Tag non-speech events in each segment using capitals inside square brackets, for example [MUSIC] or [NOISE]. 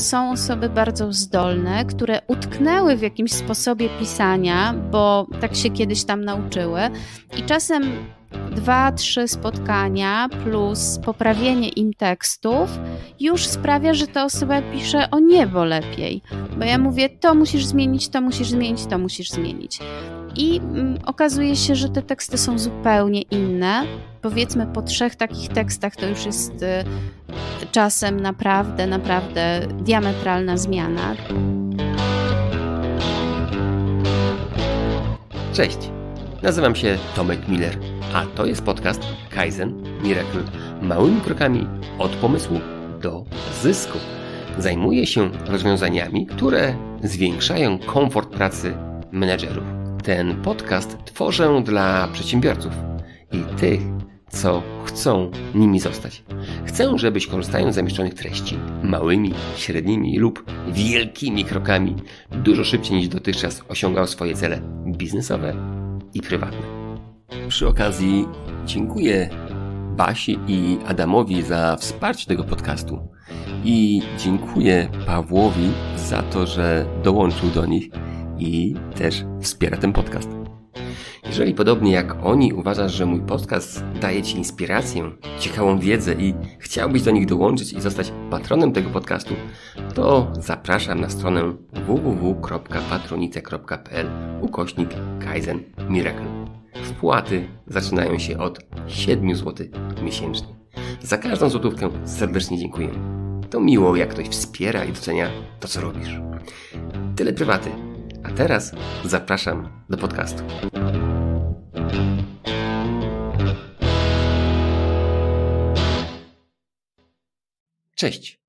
są osoby bardzo zdolne, które utknęły w jakimś sposobie pisania, bo tak się kiedyś tam nauczyły i czasem dwa, trzy spotkania plus poprawienie im tekstów już sprawia, że ta osoba pisze o niebo lepiej. Bo ja mówię, to musisz zmienić, to musisz zmienić, to musisz zmienić. I mm, okazuje się, że te teksty są zupełnie inne. Powiedzmy, po trzech takich tekstach to już jest y, czasem naprawdę, naprawdę diametralna zmiana. Cześć, nazywam się Tomek Miller, a to jest podcast Kaizen Miracle. Małymi krokami od pomysłu do zysku. Zajmuję się rozwiązaniami, które zwiększają komfort pracy menedżerów. Ten podcast tworzę dla przedsiębiorców i tych, co chcą nimi zostać. Chcę, żebyś korzystając z zamieszczonych treści, małymi, średnimi lub wielkimi krokami, dużo szybciej niż dotychczas osiągał swoje cele biznesowe i prywatne. Przy okazji dziękuję Basi i Adamowi za wsparcie tego podcastu i dziękuję Pawłowi za to, że dołączył do nich i też wspiera ten podcast. Jeżeli podobnie jak oni uważasz, że mój podcast daje Ci inspirację, ciekawą wiedzę i chciałbyś do nich dołączyć i zostać patronem tego podcastu, to zapraszam na stronę www.patronite.pl ukośnik Kaizen Miracle. Wpłaty zaczynają się od 7 zł miesięcznie. Za każdą złotówkę serdecznie dziękuję. To miło, jak ktoś wspiera i docenia to, co robisz. Tyle prywaty. A teraz zapraszam do podcastu. Cześć.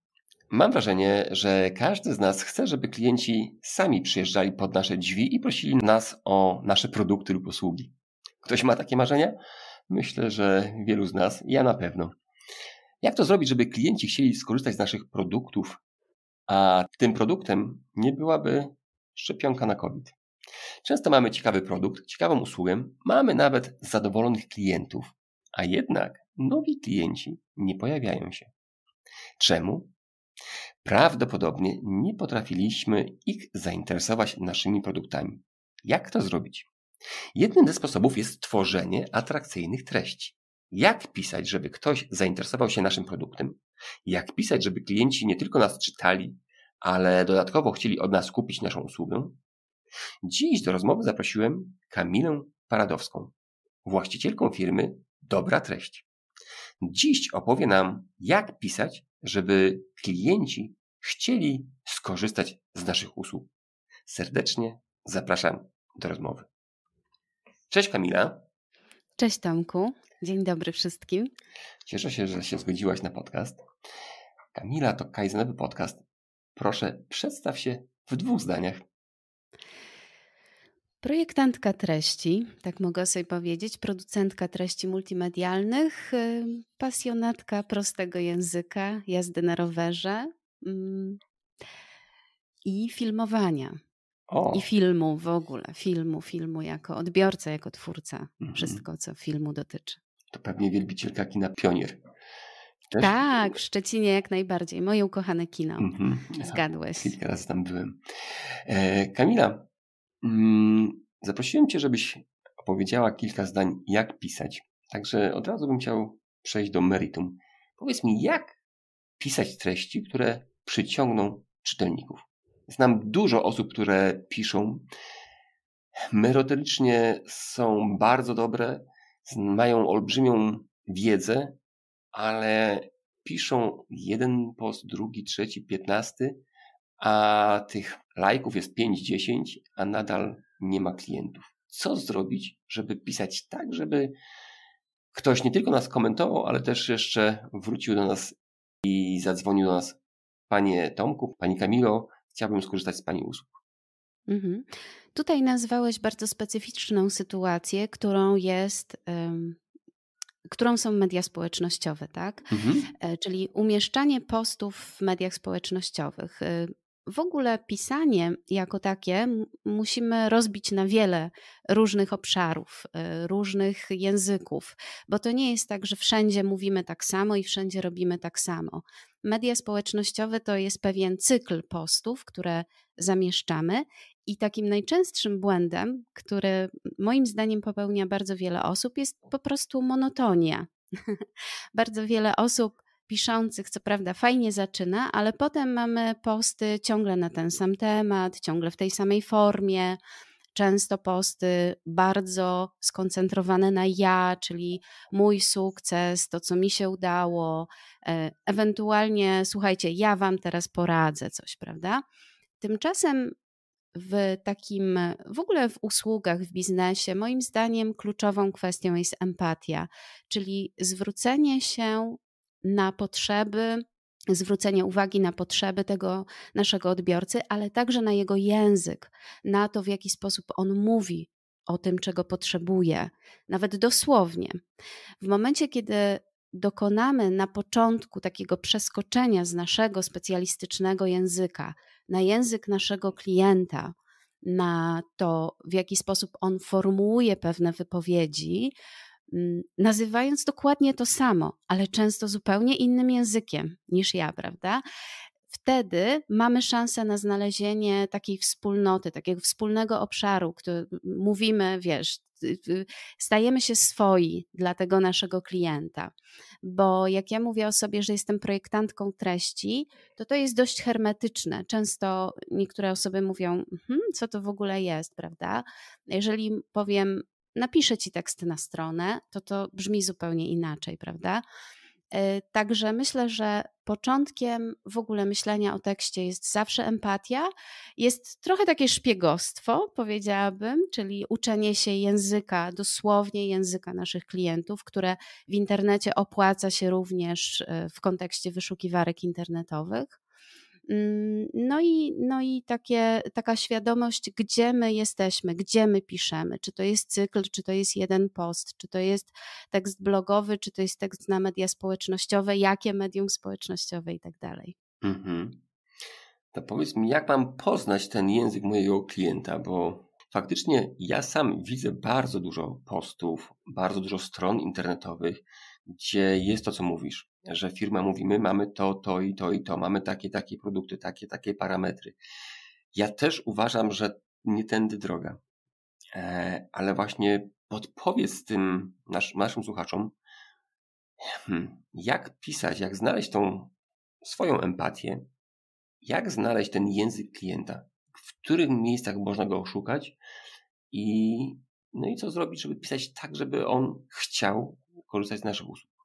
Mam wrażenie, że każdy z nas chce, żeby klienci sami przyjeżdżali pod nasze drzwi i prosili nas o nasze produkty lub usługi. Ktoś ma takie marzenia? Myślę, że wielu z nas, ja na pewno. Jak to zrobić, żeby klienci chcieli skorzystać z naszych produktów, a tym produktem nie byłaby szczepionka na COVID. Często mamy ciekawy produkt, ciekawą usługę, mamy nawet zadowolonych klientów, a jednak nowi klienci nie pojawiają się. Czemu? Prawdopodobnie nie potrafiliśmy ich zainteresować naszymi produktami. Jak to zrobić? Jednym ze sposobów jest tworzenie atrakcyjnych treści. Jak pisać, żeby ktoś zainteresował się naszym produktem? Jak pisać, żeby klienci nie tylko nas czytali, ale dodatkowo chcieli od nas kupić naszą usługę, dziś do rozmowy zaprosiłem Kamilę Paradowską, właścicielką firmy Dobra Treść. Dziś opowie nam, jak pisać, żeby klienci chcieli skorzystać z naszych usług. Serdecznie zapraszam do rozmowy. Cześć Kamila. Cześć Tomku. Dzień dobry wszystkim. Cieszę się, że się zgodziłaś na podcast. Kamila to Kaizenowy podcast Proszę, przedstaw się w dwóch zdaniach. Projektantka treści, tak mogę sobie powiedzieć, producentka treści multimedialnych, y, pasjonatka prostego języka, jazdy na rowerze mm, i filmowania. O. I filmu w ogóle, filmu, filmu jako odbiorca, jako twórca, mhm. wszystko co filmu dotyczy. To pewnie wielbicielka kina Pionier. Też? Tak, w Szczecinie jak najbardziej. Moje ukochane kino. Mhm. Zgadłeś. Kilka raz tam byłem. E, Kamila, mm, zaprosiłem Cię, żebyś opowiedziała kilka zdań, jak pisać. Także od razu bym chciał przejść do meritum. Powiedz mi, jak pisać treści, które przyciągną czytelników? Znam dużo osób, które piszą. Merytorycznie są bardzo dobre, mają olbrzymią wiedzę, ale piszą jeden post, drugi, trzeci, piętnasty, a tych lajków jest 5-10, a nadal nie ma klientów. Co zrobić, żeby pisać tak, żeby ktoś nie tylko nas komentował, ale też jeszcze wrócił do nas i zadzwonił do nas. Panie Tomku, Pani Kamilo, chciałbym skorzystać z Pani usług. Mhm. Tutaj nazwałeś bardzo specyficzną sytuację, którą jest którą są media społecznościowe, tak? Mhm. E, czyli umieszczanie postów w mediach społecznościowych. E, w ogóle pisanie jako takie musimy rozbić na wiele różnych obszarów, e, różnych języków, bo to nie jest tak, że wszędzie mówimy tak samo i wszędzie robimy tak samo. Media społecznościowe to jest pewien cykl postów, które zamieszczamy i takim najczęstszym błędem, który moim zdaniem popełnia bardzo wiele osób, jest po prostu monotonia. [LAUGHS] bardzo wiele osób piszących, co prawda fajnie zaczyna, ale potem mamy posty ciągle na ten sam temat, ciągle w tej samej formie. Często posty bardzo skoncentrowane na ja, czyli mój sukces, to co mi się udało, e, ewentualnie słuchajcie, ja wam teraz poradzę coś, prawda? Tymczasem w takim, w ogóle w usługach, w biznesie, moim zdaniem kluczową kwestią jest empatia, czyli zwrócenie się na potrzeby, zwrócenie uwagi na potrzeby tego naszego odbiorcy, ale także na jego język, na to, w jaki sposób on mówi o tym, czego potrzebuje, nawet dosłownie. W momencie, kiedy dokonamy na początku takiego przeskoczenia z naszego specjalistycznego języka na język naszego klienta, na to, w jaki sposób on formułuje pewne wypowiedzi, mm, nazywając dokładnie to samo, ale często zupełnie innym językiem niż ja, prawda? wtedy mamy szansę na znalezienie takiej wspólnoty, takiego wspólnego obszaru, który mówimy, wiesz, y, y, stajemy się swoi dla tego naszego klienta. Bo jak ja mówię o sobie, że jestem projektantką treści, to to jest dość hermetyczne. Często niektóre osoby mówią, hm, co to w ogóle jest, prawda? Jeżeli powiem, napiszę ci tekst na stronę, to to brzmi zupełnie inaczej, prawda? Y, także myślę, że początkiem w ogóle myślenia o tekście jest zawsze empatia. Jest trochę takie szpiegostwo, powiedziałabym, czyli uczenie się języka, dosłownie języka naszych klientów, które w internecie opłaca się również y, w kontekście wyszukiwarek internetowych. Mm, no i, no i takie, taka świadomość, gdzie my jesteśmy, gdzie my piszemy, czy to jest cykl, czy to jest jeden post, czy to jest tekst blogowy, czy to jest tekst na media społecznościowe, jakie medium społecznościowe i tak dalej. Mhm. To powiedz mi, jak mam poznać ten język mojego klienta, bo faktycznie ja sam widzę bardzo dużo postów, bardzo dużo stron internetowych, gdzie jest to, co mówisz że firma mówi, my mamy to, to i to i to, mamy takie, takie produkty, takie, takie parametry. Ja też uważam, że nie tędy droga, e, ale właśnie podpowiedz tym nasz, naszym słuchaczom, hmm, jak pisać, jak znaleźć tą swoją empatię, jak znaleźć ten język klienta, w których miejscach można go oszukać i no i co zrobić, żeby pisać tak, żeby on chciał korzystać z naszych usług.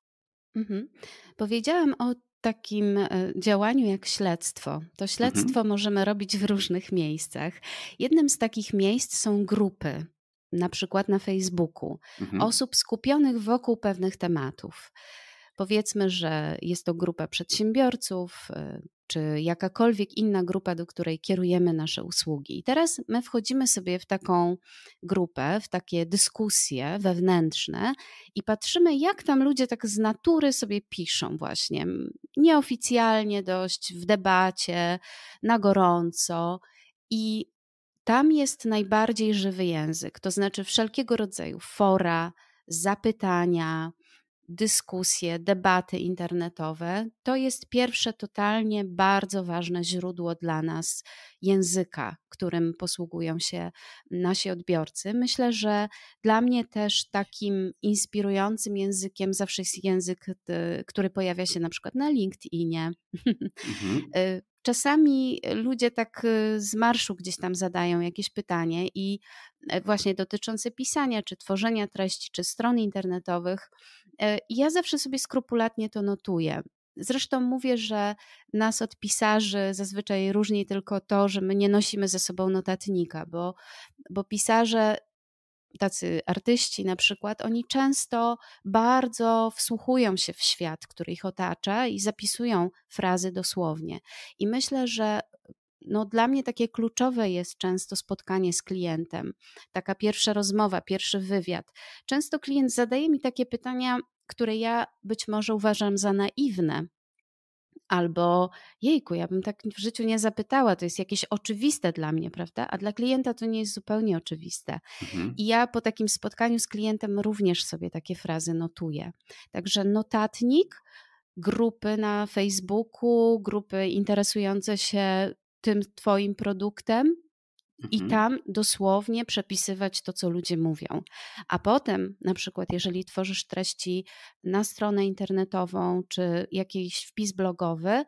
Mhm. Powiedziałam o takim e, działaniu jak śledztwo. To mhm. śledztwo mhm. możemy robić w różnych miejscach. Jednym z takich miejsc są grupy. Na przykład na Facebooku, mhm. osób skupionych wokół pewnych tematów. Powiedzmy, że jest to grupa przedsiębiorców, e, czy jakakolwiek inna grupa, do której kierujemy nasze usługi. I teraz my wchodzimy sobie w taką grupę, w takie dyskusje wewnętrzne i patrzymy, jak tam ludzie tak z natury sobie piszą, właśnie nieoficjalnie dość, w debacie, na gorąco. I tam jest najbardziej żywy język, to znaczy wszelkiego rodzaju fora, zapytania, dyskusje, debaty internetowe, to jest pierwsze totalnie bardzo ważne źródło dla nas języka, którym posługują się nasi odbiorcy. Myślę, że dla mnie też takim inspirującym językiem zawsze jest język, który pojawia się na przykład na LinkedInie. Mhm. [LAUGHS] Y, czasami ludzie tak y, z marszu gdzieś tam zadają jakieś pytanie i e, właśnie dotyczące pisania, czy tworzenia treści, czy stron internetowych, E, ja zawsze sobie skrupulatnie to notuję. Zresztą mówię, że nas od pisarzy zazwyczaj różni tylko to, że my nie nosimy ze sobą notatnika, bo, bo pisarze tacy artyści na przykład, oni często bardzo wsłuchują się w świat, który ich otacza i zapisują frazy dosłownie. I myślę, że no, dla mnie takie kluczowe jest często spotkanie z klientem, taka pierwsza rozmowa, pierwszy wywiad. Często klient zadaje mi takie pytania, które ja być może uważam za naiwne. Albo jejku, ja bym tak w życiu nie zapytała, to jest jakieś oczywiste dla mnie, prawda? A dla klienta to nie jest zupełnie oczywiste. Mhm. I ja po takim spotkaniu z klientem również sobie takie frazy notuję. Także notatnik, grupy na Facebooku, grupy interesujące się tym Twoim produktem, i mhm. tam dosłownie przepisywać to, co ludzie mówią. A potem, na przykład, jeżeli tworzysz treści na stronę internetową czy jakiś wpis blogowy,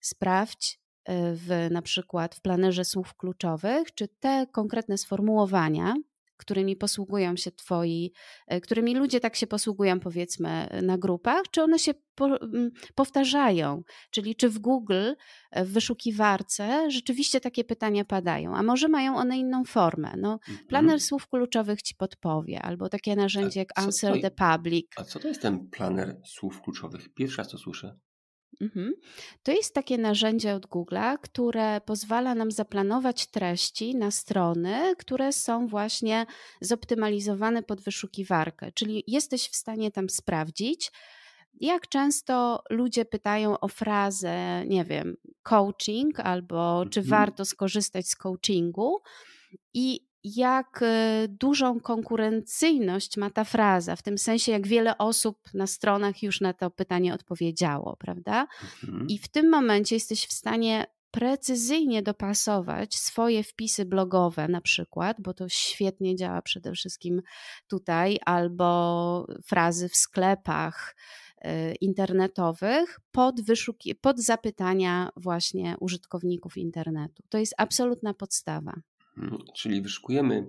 sprawdź y, w, na przykład w planerze słów kluczowych, czy te konkretne sformułowania, którymi posługują się twoi, e, którymi ludzie tak się posługują powiedzmy e, na grupach, czy one się po, mm, powtarzają? Czyli czy w Google, e, w wyszukiwarce rzeczywiście takie pytania padają, a może mają one inną formę? No, mhm. planer słów kluczowych ci podpowie, albo takie narzędzie jak Answer to, the Public. A co to jest ten planer słów kluczowych? Pierwszy raz to słyszę. Mhm. To jest takie narzędzie od Google'a, które pozwala nam zaplanować treści na strony, które są właśnie zoptymalizowane pod wyszukiwarkę, czyli jesteś w stanie tam sprawdzić, jak często ludzie pytają o frazę, nie wiem, coaching albo czy mhm. warto skorzystać z coachingu. I jak e, dużą konkurencyjność ma ta fraza, w tym sensie, jak wiele osób na stronach już na to pytanie odpowiedziało, prawda? Mhm. I w tym momencie jesteś w stanie precyzyjnie dopasować swoje wpisy blogowe, na przykład, bo to świetnie działa przede wszystkim tutaj, albo frazy w sklepach e, internetowych pod, wyszuki- pod zapytania właśnie użytkowników internetu. To jest absolutna podstawa. Czyli wyszukujemy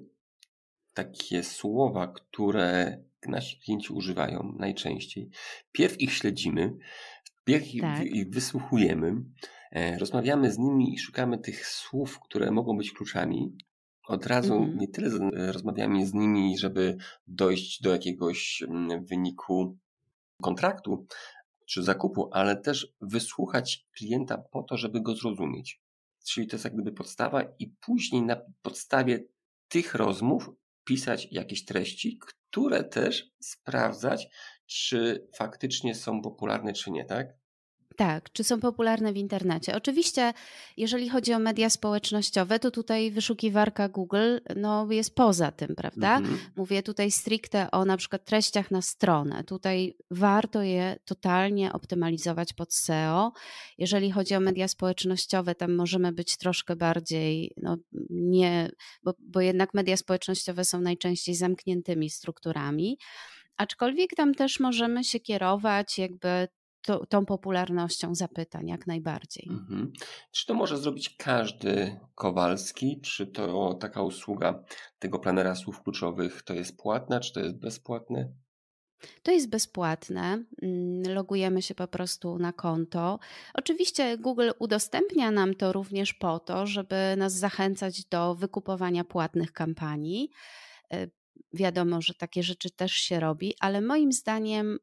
takie słowa, które nasi klienci używają najczęściej. Pierw ich śledzimy, pierw tak. ich wysłuchujemy, e, rozmawiamy z nimi i szukamy tych słów, które mogą być kluczami. Od razu mhm. nie tyle e, rozmawiamy z nimi, żeby dojść do jakiegoś mm, wyniku kontraktu czy zakupu, ale też wysłuchać klienta po to, żeby go zrozumieć. Czyli to jest jak gdyby podstawa, i później na podstawie tych rozmów pisać jakieś treści, które też sprawdzać, czy faktycznie są popularne, czy nie, tak? Tak, czy są popularne w internecie. Oczywiście, jeżeli chodzi o media społecznościowe, to tutaj wyszukiwarka Google no, jest poza tym, prawda? Mhm. Mówię tutaj stricte o na przykład treściach na stronę. Tutaj warto je totalnie optymalizować pod SEO. Jeżeli chodzi o media społecznościowe, tam możemy być troszkę bardziej, no nie, bo, bo jednak media społecznościowe są najczęściej zamkniętymi strukturami aczkolwiek tam też możemy się kierować jakby to, tą popularnością zapytań, jak najbardziej. Mhm. Czy to może zrobić każdy Kowalski? Czy to taka usługa tego planera słów kluczowych to jest płatna, czy to jest bezpłatne? To jest bezpłatne. Mm, logujemy się po prostu na konto. Oczywiście Google udostępnia nam to również po to, żeby nas zachęcać do wykupowania płatnych kampanii. Y, wiadomo, że takie rzeczy też się robi, ale moim zdaniem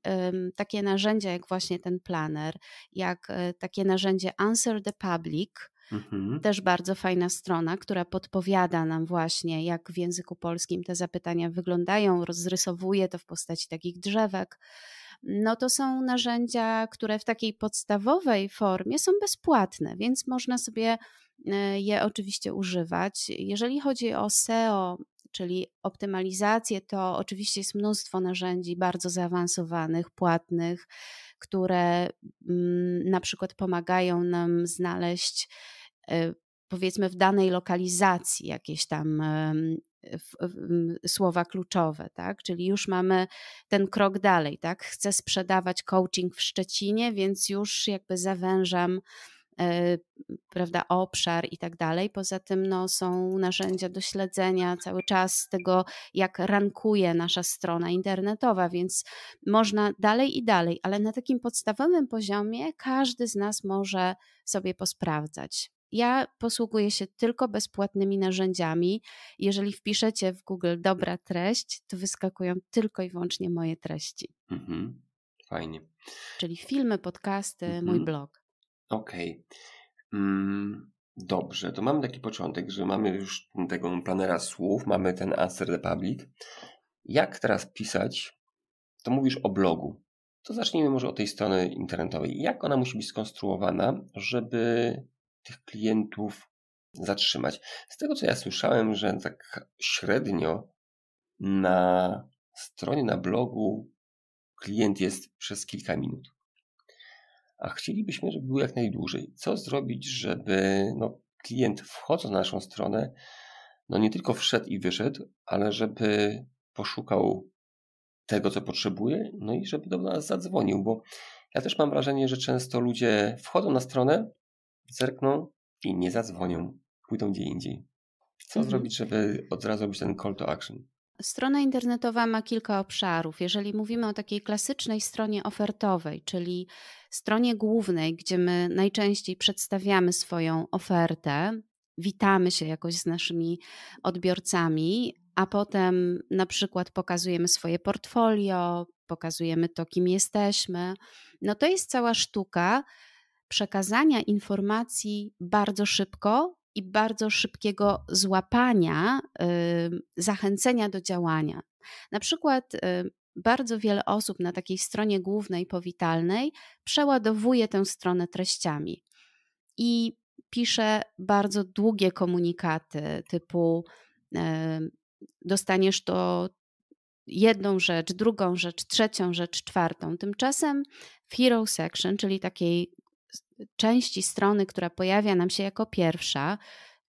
takie narzędzia jak właśnie ten planer, jak e, takie narzędzie Answer the Public, Mhm. Też bardzo fajna strona, która podpowiada nam właśnie, jak w języku polskim te zapytania wyglądają, rozrysowuje to w postaci takich drzewek no to są narzędzia, które w takiej podstawowej formie są bezpłatne, więc można sobie e, je oczywiście używać. Jeżeli chodzi o SEO, czyli optymalizację, to oczywiście jest mnóstwo narzędzi bardzo zaawansowanych, płatnych, które mm, na przykład pomagają nam znaleźć e, powiedzmy w danej lokalizacji jakieś tam słowa kluczowe, tak? Czyli już mamy ten krok dalej, tak? Chcę sprzedawać coaching w Szczecinie, więc już jakby zawężam e, prawda, obszar i tak dalej. Poza tym no, są narzędzia do śledzenia cały czas tego, jak rankuje nasza strona internetowa, więc można dalej i dalej, ale na takim podstawowym poziomie każdy z nas może sobie posprawdzać ja posługuję się tylko bezpłatnymi narzędziami. Jeżeli wpiszecie w Google dobra treść, to wyskakują tylko i wyłącznie moje treści. Mhm. Fajnie. Czyli filmy, podcasty, mhm. mój blog. Okej. Okay. Mm, dobrze, to mamy taki początek, że mamy już tego planera słów, mamy ten Answer public. Jak teraz pisać? To mówisz o blogu. To zacznijmy może od tej strony internetowej. Jak ona musi być skonstruowana, żeby tych klientów zatrzymać. Z tego co ja słyszałem, że tak średnio na stronie, na blogu klient jest przez kilka minut. A chcielibyśmy, żeby był jak najdłużej. Co zrobić, żeby no, klient wchodząc na naszą stronę, no nie tylko wszedł i wyszedł, ale żeby poszukał tego, co potrzebuje, no i żeby do nas zadzwonił, bo ja też mam wrażenie, że często ludzie wchodzą na stronę, zerkną i nie zadzwonią, pójdą gdzie indziej. Co mhm. zrobić, żeby od razu być ten call to action? Strona internetowa ma kilka obszarów. Jeżeli mówimy o takiej klasycznej stronie ofertowej, czyli stronie głównej, gdzie my najczęściej przedstawiamy swoją ofertę, witamy się jakoś z naszymi odbiorcami, a potem na przykład pokazujemy swoje portfolio, pokazujemy to, kim jesteśmy. No to jest cała sztuka przekazania informacji bardzo szybko i bardzo szybkiego złapania, y, zachęcenia do działania. Na przykład y, bardzo wiele osób na takiej stronie głównej powitalnej przeładowuje tę stronę treściami i pisze bardzo długie komunikaty typu y, dostaniesz to jedną rzecz, drugą rzecz, trzecią rzecz, czwartą. Tymczasem w Hero Section, czyli takiej części strony, która pojawia nam się jako pierwsza,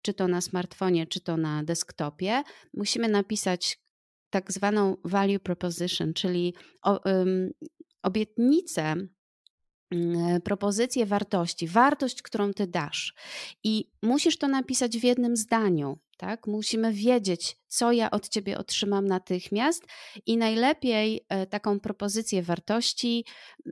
czy to na smartfonie, czy to na desktopie, musimy napisać tak zwaną value proposition, czyli obietnicę, mm, propozycję wartości, wartość, którą ty dasz. I musisz to napisać w jednym zdaniu. Tak? Musimy wiedzieć, co ja od ciebie otrzymam natychmiast i najlepiej e, taką propozycję wartości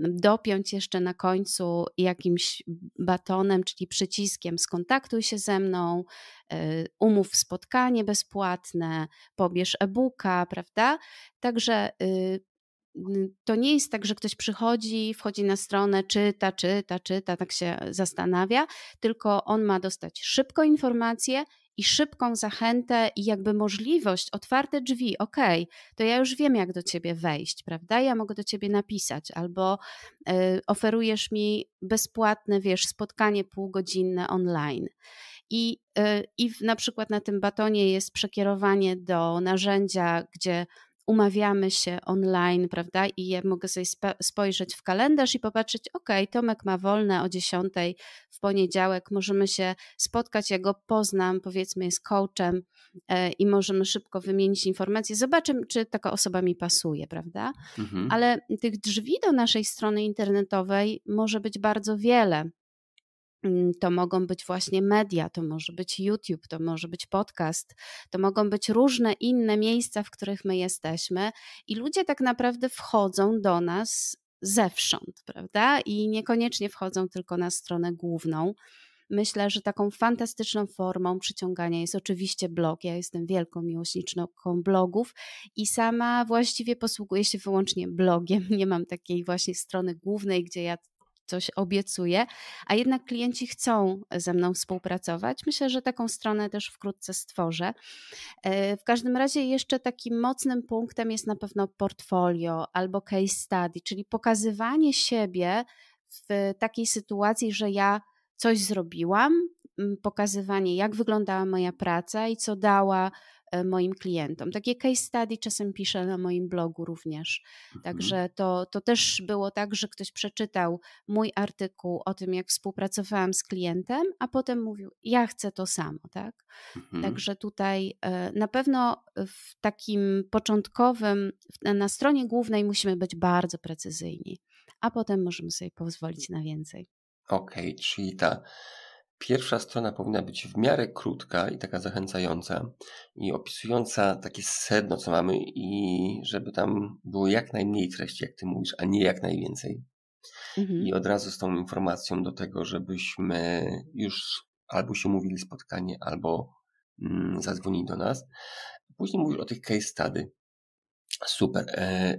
dopiąć jeszcze na końcu jakimś batonem, czyli przyciskiem skontaktuj się ze mną, e, umów spotkanie bezpłatne, pobierz e-booka, prawda? Także y, to nie jest tak, że ktoś przychodzi, wchodzi na stronę, czyta, czyta, czyta, tak się zastanawia, tylko on ma dostać szybko informację i szybką zachętę i jakby możliwość, otwarte drzwi, ok, to ja już wiem, jak do ciebie wejść, prawda? Ja mogę do ciebie napisać, albo y, oferujesz mi bezpłatne, wiesz, spotkanie półgodzinne online. I, y, I na przykład na tym batonie jest przekierowanie do narzędzia, gdzie umawiamy się online, prawda? I ja mogę sobie spojrzeć w kalendarz i popatrzeć, ok, Tomek ma wolne o 10 w poniedziałek, możemy się spotkać, ja go poznam, powiedzmy jest coachem e, i możemy szybko wymienić informacje, zobaczę, czy taka osoba mi pasuje, prawda? Mhm. Ale tych drzwi do naszej strony internetowej może być bardzo wiele. Mm, to mogą być właśnie media, to może być YouTube, to może być podcast, to mogą być różne inne miejsca, w których my jesteśmy, i ludzie tak naprawdę wchodzą do nas zewsząd, prawda? I niekoniecznie wchodzą tylko na stronę główną. Myślę, że taką fantastyczną formą przyciągania jest oczywiście blog. Ja jestem wielką miłośniczką blogów i sama właściwie posługuję się wyłącznie blogiem. [LAUGHS] Nie mam takiej właśnie strony głównej, gdzie ja coś obiecuję, a jednak klienci chcą ze mną współpracować. Myślę, że taką stronę też wkrótce stworzę. E, w każdym razie jeszcze takim mocnym punktem jest na pewno portfolio albo case study, czyli pokazywanie siebie w takiej sytuacji, że ja coś zrobiłam, pokazywanie, jak wyglądała moja praca i co dała E, moim klientom. Takie case study czasem piszę na moim blogu również. Mhm. Także to, to też było tak, że ktoś przeczytał mój artykuł o tym, jak współpracowałam z klientem, a potem mówił, ja chcę to samo, tak? Mhm. Także tutaj e, na pewno w takim początkowym, na stronie głównej musimy być bardzo precyzyjni, a potem możemy sobie pozwolić na więcej. Okej, okay, czyli ta Pierwsza strona powinna być w miarę krótka i taka zachęcająca i opisująca takie sedno, co mamy, i żeby tam było jak najmniej treści, jak ty mówisz, a nie jak najwięcej. Mhm. I od razu z tą informacją do tego, żebyśmy już albo się umówili spotkanie, albo mm, zadzwonili do nas. Później mówisz o tych case study. Super. E,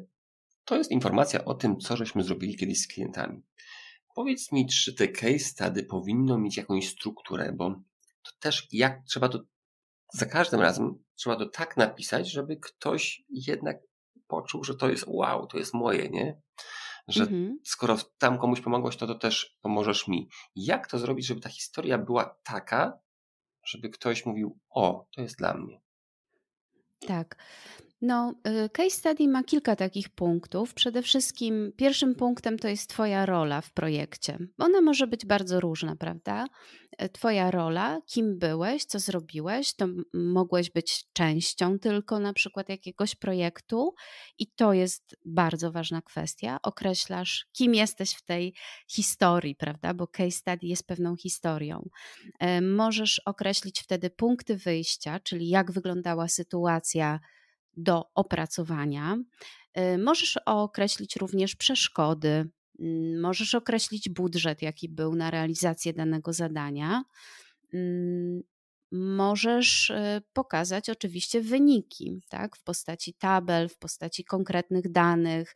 to jest informacja o tym, co żeśmy zrobili kiedyś z klientami. Powiedz mi, czy te case study powinno mieć jakąś strukturę, bo to też jak trzeba to za każdym razem trzeba to tak napisać, żeby ktoś jednak poczuł, że to jest wow, to jest moje, nie? Że mhm. skoro tam komuś pomogłeś, to to też pomożesz mi. Jak to zrobić, żeby ta historia była taka, żeby ktoś mówił: O, to jest dla mnie? Tak. No, y, case study ma kilka takich punktów. Przede wszystkim pierwszym punktem to jest Twoja rola w projekcie. Ona może być bardzo różna, prawda? Y, twoja rola, kim byłeś, co zrobiłeś, to mogłeś być częścią tylko na przykład jakiegoś projektu i to jest bardzo ważna kwestia. Określasz, kim jesteś w tej historii, prawda? Bo case study jest pewną historią. Y, możesz określić wtedy punkty wyjścia, czyli jak wyglądała sytuacja, do opracowania. Y, możesz określić również przeszkody, mm, możesz określić budżet, jaki był na realizację danego zadania. Mm, możesz y, pokazać oczywiście wyniki, tak, w postaci tabel, w postaci konkretnych danych,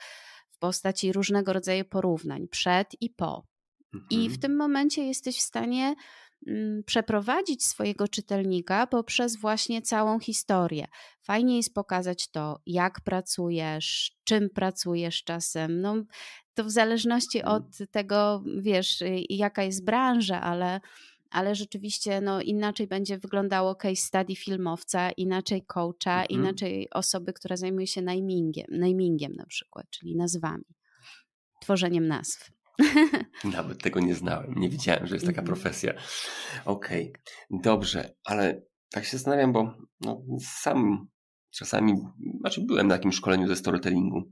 w postaci różnego rodzaju porównań przed i po. Mhm. I w mhm. tym momencie jesteś w stanie Mm, przeprowadzić swojego czytelnika poprzez właśnie całą historię. Fajnie jest pokazać to, jak pracujesz, czym pracujesz czasem. No, to w zależności mhm. od tego, wiesz, y, jaka jest branża, ale ale rzeczywiście no, inaczej będzie wyglądało case study filmowca, inaczej coacha, mhm. inaczej osoby, która zajmuje się namingiem, namingiem na przykład, czyli nazwami, tworzeniem nazw. [LAUGHS] Nawet tego nie znałem. Nie widziałem, że jest taka mhm. profesja. Okej, okay. dobrze, ale tak się zastanawiam, bo no, sam czasami, znaczy byłem na takim szkoleniu ze storytellingu.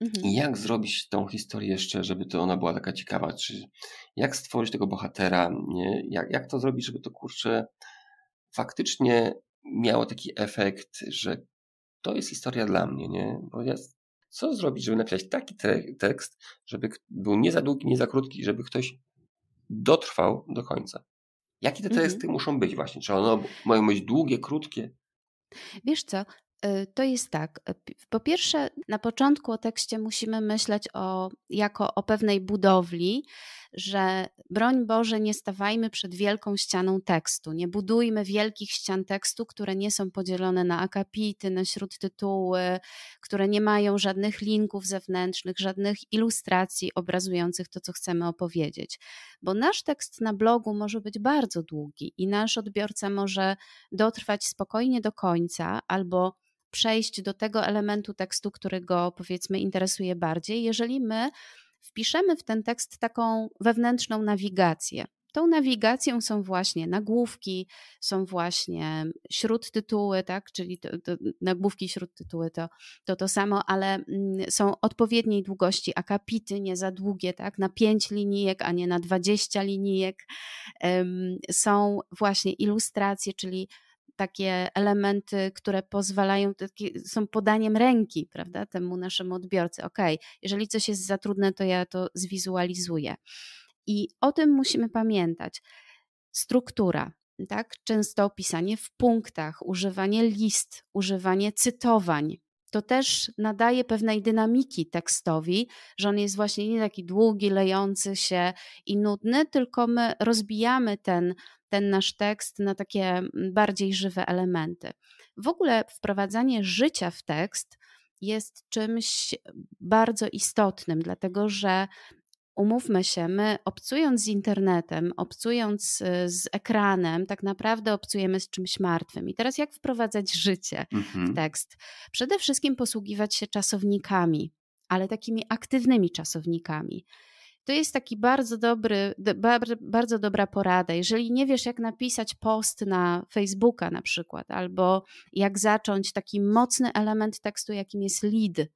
Mhm. I jak zrobić tą historię jeszcze, żeby to ona była taka ciekawa? Czy jak stworzyć tego bohatera? Nie? Jak, jak to zrobić, żeby to kurczę faktycznie miało taki efekt, że to jest historia dla mnie, nie? Bo ja co zrobić, żeby napisać taki tekst, żeby był nie za długi, nie za krótki, żeby ktoś dotrwał do końca? Jakie te mhm. teksty muszą być właśnie? Czy one mają być długie, krótkie? Wiesz co, y, to jest tak. Y, po pierwsze, na początku o tekście musimy myśleć o, jako o pewnej budowli, że broń Boże, nie stawajmy przed wielką ścianą tekstu, nie budujmy wielkich ścian tekstu, które nie są podzielone na akapity, na śródtytuły, które nie mają żadnych linków zewnętrznych, żadnych ilustracji obrazujących to, co chcemy opowiedzieć. Bo nasz tekst na blogu może być bardzo długi i nasz odbiorca może dotrwać spokojnie do końca albo przejść do tego elementu tekstu, który go powiedzmy interesuje bardziej, jeżeli my wpiszemy w ten tekst taką wewnętrzną nawigację. Tą nawigacją są właśnie nagłówki, są właśnie śródtytuły, tak? czyli to, to, nagłówki, śródtytuły to, to to samo, ale mm, są odpowiedniej długości akapity, nie za długie, tak? na 5 linijek, a nie na 20 linijek. Są właśnie ilustracje, czyli takie elementy, które pozwalają, takie, są podaniem ręki, prawda, temu naszemu odbiorcy. Ok, jeżeli coś jest za trudne, to ja to zwizualizuję. I o tym musimy pamiętać. Struktura, tak? Często pisanie w punktach, używanie list, używanie cytowań. To też nadaje pewnej dynamiki tekstowi, że on jest właśnie nie taki długi, lejący się i nudny, tylko my rozbijamy ten ten nasz tekst na takie bardziej żywe elementy. W ogóle wprowadzanie życia w tekst jest czymś bardzo istotnym, dlatego że umówmy się, my obcując z internetem, obcując y, z ekranem, tak naprawdę obcujemy z czymś martwym. I teraz jak wprowadzać życie mhm. w tekst? Przede wszystkim posługiwać się czasownikami, ale takimi aktywnymi czasownikami to jest taki bardzo dobry, bardzo dobra porada. Jeżeli nie wiesz, jak napisać post na Facebooka na przykład, albo jak zacząć taki mocny element tekstu, jakim jest lead,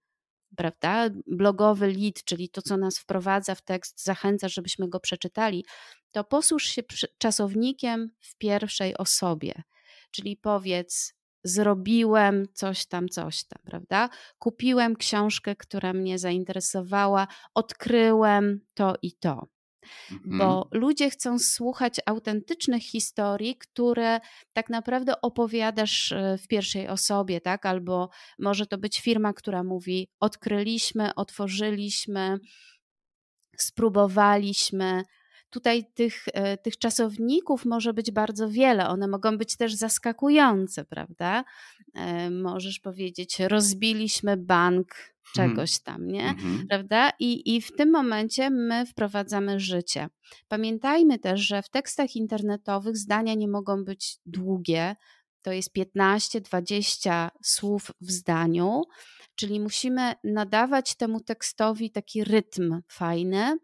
prawda? Blogowy lead, czyli to, co nas wprowadza w tekst, zachęca, żebyśmy go przeczytali, to posłuż się czasownikiem w pierwszej osobie. Czyli powiedz, zrobiłem coś tam, coś tam, prawda? Kupiłem książkę, która mnie zainteresowała, odkryłem to i to. Bo mhm. ludzie chcą słuchać autentycznych historii, które tak naprawdę opowiadasz e, w pierwszej osobie, tak? Albo może to być firma, która mówi: odkryliśmy, otworzyliśmy, spróbowaliśmy, Tutaj tych, e, tych czasowników może być bardzo wiele, one mogą być też zaskakujące, prawda? E, możesz powiedzieć, rozbiliśmy bank mhm. czegoś tam, nie? Mhm. Prawda? I, I w tym momencie my wprowadzamy życie. Pamiętajmy też, że w tekstach internetowych zdania nie mogą być długie, to jest 15-20 słów w zdaniu, czyli musimy nadawać temu tekstowi taki rytm fajny,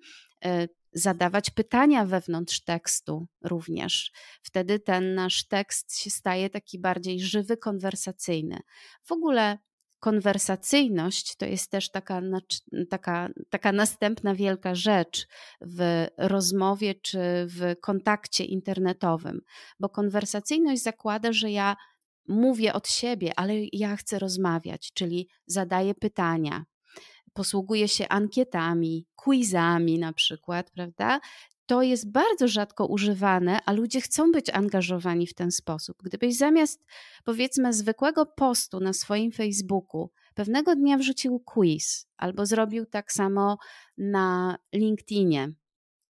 e, zadawać pytania wewnątrz tekstu również. Wtedy ten nasz tekst się staje taki bardziej żywy, konwersacyjny. W ogóle konwersacyjność to jest też taka, taka, taka następna wielka rzecz w rozmowie czy w kontakcie internetowym, bo konwersacyjność zakłada, że ja mówię od siebie, ale ja chcę rozmawiać, czyli zadaję pytania, posługuje się ankietami, quizami na przykład, prawda? To jest bardzo rzadko używane, a ludzie chcą być angażowani w ten sposób. Gdybyś zamiast powiedzmy zwykłego postu na swoim Facebooku pewnego dnia wrzucił quiz albo zrobił tak samo na LinkedInie,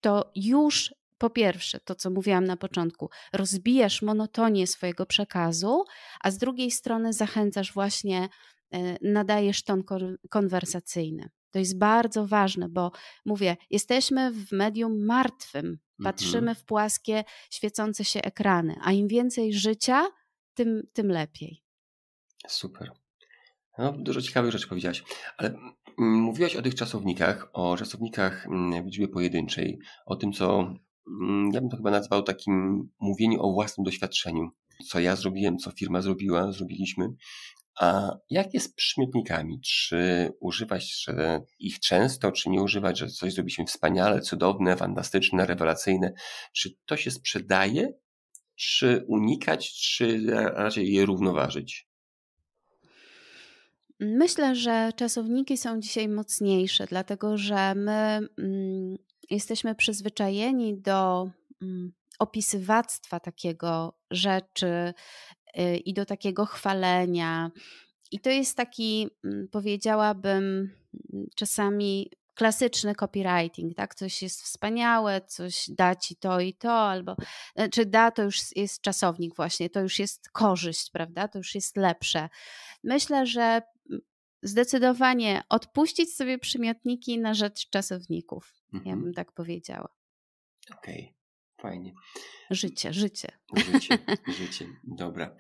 to już po pierwsze, to co mówiłam na początku, rozbijasz monotonię swojego przekazu, a z drugiej strony zachęcasz właśnie E, nadaje ton konwersacyjny. To jest bardzo ważne, bo mówię, jesteśmy w medium martwym, mhm. patrzymy w płaskie, świecące się ekrany, a im więcej życia, tym, tym lepiej. Super. No, dużo ciekawych rzeczy powiedziałaś, ale mówiłaś o tych czasownikach, o czasownikach w mm, liczbie pojedynczej, o tym, co mm, ja bym to chyba nazwał takim mówieniu o własnym doświadczeniu. Co ja zrobiłem, co firma zrobiła, zrobiliśmy, a jak jest z przymiotnikami? Czy używać ich często, czy nie używać, że coś zrobiliśmy wspaniale, cudowne, fantastyczne, rewelacyjne? Czy to się sprzedaje, czy unikać, czy raczej je równoważyć? Myślę, że czasowniki są dzisiaj mocniejsze, dlatego że my mm, jesteśmy przyzwyczajeni do mm, opisywactwa takiego rzeczy, Y, i do takiego chwalenia. I to jest taki, mm, powiedziałabym, mm, czasami klasyczny copywriting, tak? Coś jest wspaniałe, coś da ci to i to, albo e, czy da, to już jest czasownik, właśnie, to już jest korzyść, prawda? To już jest lepsze. Myślę, że mm, zdecydowanie odpuścić sobie przymiotniki na rzecz czasowników, mhm. ja bym tak powiedziała. Okej. Okay. Fajnie. Życie, życie. Życie, [LAUGHS] życie. Dobra.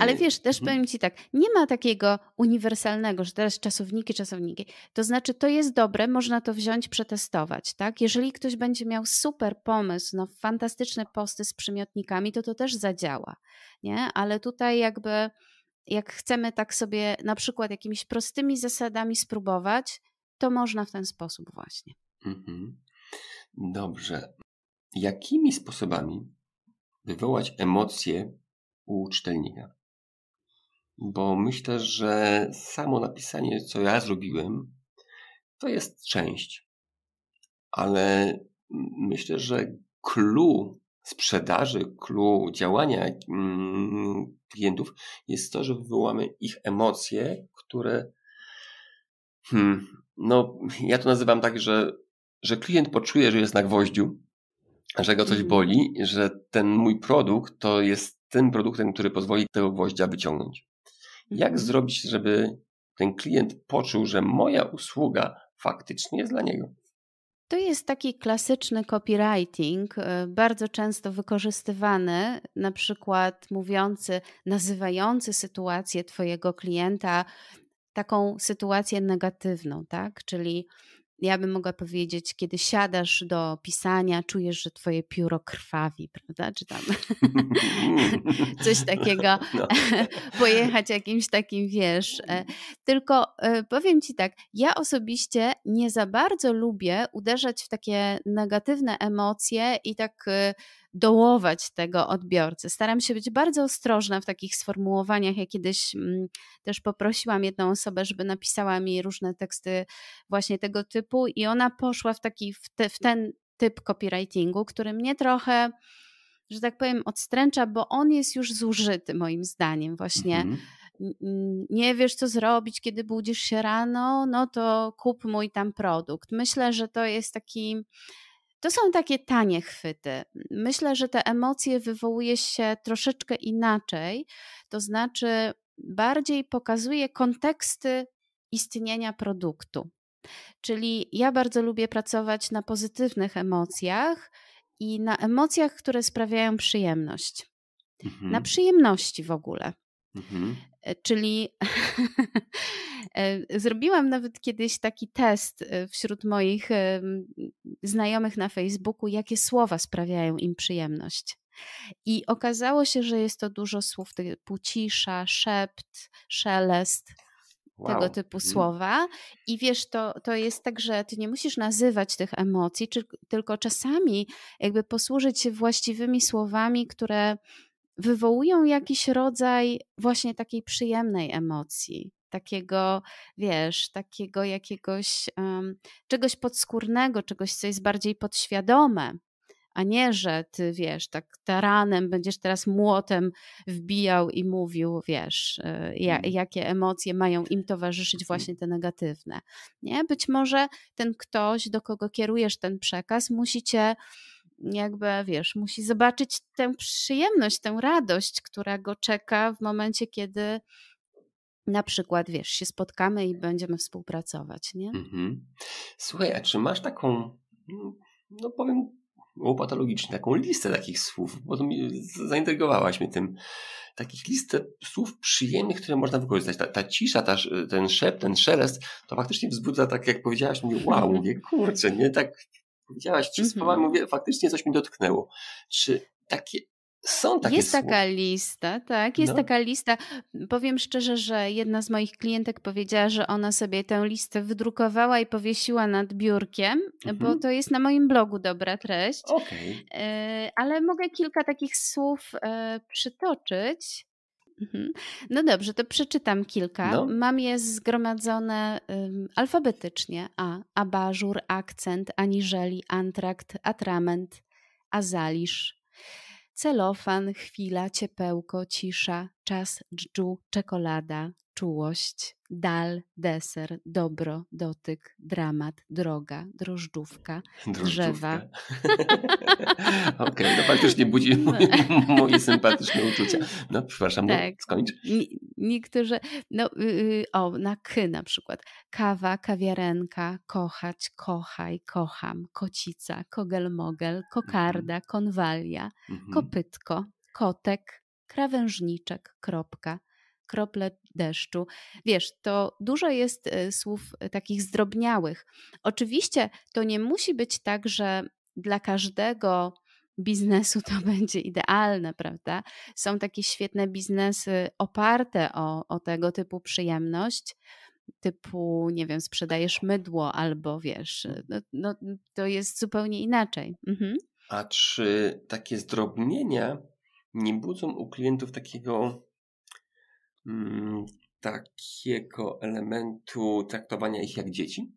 Ale e, wiesz, też mhm. powiem Ci tak, nie ma takiego uniwersalnego, że teraz czasowniki, czasowniki. To znaczy, to jest dobre, można to wziąć, przetestować, tak? Jeżeli ktoś będzie miał super pomysł, no fantastyczne posty z przymiotnikami, to to też zadziała, nie? Ale tutaj jakby, jak chcemy tak sobie na przykład jakimiś prostymi zasadami spróbować, to można w ten sposób właśnie. Mhm. Dobrze jakimi sposobami wywołać emocje u czytelnika. Bo myślę, że samo napisanie, co ja zrobiłem, to jest część. Ale myślę, że clue sprzedaży, clue działania mm, klientów jest to, że wywołamy ich emocje, które hmm, no ja to nazywam tak, że, że klient poczuje, że jest na gwoździu że go coś mm. boli, że ten mój produkt to jest tym produktem, który pozwoli tego gwoździa wyciągnąć. Jak mhm. zrobić, żeby ten klient poczuł, że moja usługa faktycznie jest dla niego? To jest taki klasyczny copywriting, y, bardzo często wykorzystywany, na przykład mówiący, nazywający sytuację Twojego klienta taką sytuację negatywną, tak? Czyli ja bym mogła powiedzieć, kiedy siadasz do pisania, czujesz, że twoje pióro krwawi, prawda? Czy tam [LAUGHS] coś takiego, no. [LAUGHS] pojechać jakimś takim, wiesz. E, tylko e, powiem ci tak, ja osobiście nie za bardzo lubię uderzać w takie negatywne emocje i tak e, dołować tego odbiorcy. Staram się być bardzo ostrożna w takich sformułowaniach. Ja kiedyś mm, też poprosiłam jedną osobę, żeby napisała mi różne teksty właśnie tego typu, i ona poszła w taki w, te, w ten typ copywritingu, który mnie trochę że tak powiem, odstręcza, bo on jest już zużyty, moim zdaniem, właśnie. Mhm. Nie wiesz, co zrobić, kiedy budzisz się rano, no to kup mój tam produkt. Myślę, że to jest taki to są takie tanie chwyty. Myślę, że te emocje wywołuje się troszeczkę inaczej, to znaczy bardziej pokazuje konteksty istnienia produktu. Czyli ja bardzo lubię pracować na pozytywnych emocjach i na emocjach, które sprawiają przyjemność. Mhm. Na przyjemności w ogóle. Mhm. E, czyli [LAUGHS] e, zrobiłam nawet kiedyś taki test e, wśród moich znajomych na Facebooku, jakie słowa sprawiają im przyjemność. I okazało się, że jest to dużo słów typu cisza, szept, szelest, Wow. tego typu mhm. słowa. I wiesz, to, to jest tak, że ty nie musisz nazywać tych emocji, czy, tylko czasami jakby posłużyć się właściwymi słowami, które wywołują jakiś rodzaj właśnie takiej przyjemnej emocji, takiego, wiesz, takiego jakiegoś um, czegoś podskórnego, czegoś, co jest bardziej podświadome. A nie, że ty wiesz, tak taranem będziesz teraz młotem wbijał i mówił, wiesz, e, ja, mm. jakie emocje mają im towarzyszyć, mhm. właśnie te negatywne. Nie? Być może ten ktoś, do kogo kierujesz ten przekaz, musi cię jakby, wiesz, musi zobaczyć tę przyjemność, tę radość, która go czeka w momencie, kiedy na przykład, wiesz, się spotkamy i będziemy współpracować, nie? Mhm. Słuchaj, a czy masz taką, mm, no powiem łopatologicznie, taką listę takich słów, bo to mi, zaintrygowałaś mnie tym, takich listę e, słów przyjemnych, które można wykorzystać. Ta, ta cisza, ta, ten szep ten szelest, to faktycznie wzbudza, tak jak powiedziałaś, mnie wow, nie [LAUGHS] kurczę, nie tak powiedziałaś trzy mm -hmm. słowa, mówię, faktycznie coś mi dotknęło. Czy takie są takie Jest słowa? taka lista, tak, jest no. taka lista. Powiem szczerze, że jedna z moich klientek powiedziała, że ona sobie tę listę wydrukowała i powiesiła nad biurkiem, mm -hmm. bo mhm. to jest na moim blogu dobra treść. Okay. E, ale mogę kilka takich słów e, przytoczyć. Mhm. No dobrze, to przeczytam kilka. No. Mam je zgromadzone um, alfabetycznie. A. Abażur, akcent, aniżeli, antrakt, atrament, azalisz, celofan, chwila, ciepełko, cisza, czas, dżdżu, czekolada, czułość, dal, deser, dobro, dotyk, dramat, droga, drożdżówka, drzewa. [LAUGHS] Okej, okay, to faktycznie budzi no. moje, sympatyczne uczucia. No, przepraszam, tak. skończ. Niektórzy, no, yy, o, na k na przykład. Kawa, kawiarenka, kochać, kochaj, kocham, kocica, kogelmogel, mhm. kokarda, konwalia, mhm. kopytko, kotek, krawężniczek, kropka, krople deszczu. Wiesz, to dużo jest e, słów e, takich zdrobniałych. Oczywiście to nie musi być tak, że dla każdego biznesu to [LAUGHS] będzie idealne, prawda? Są takie świetne biznesy oparte o, o tego typu przyjemność typu, nie wiem, sprzedajesz mydło albo wiesz, e, no, no to jest zupełnie inaczej. Mhm. A czy takie zdrobnienia nie budzą u klientów takiego Mm, takiego elementu traktowania ich jak dzieci?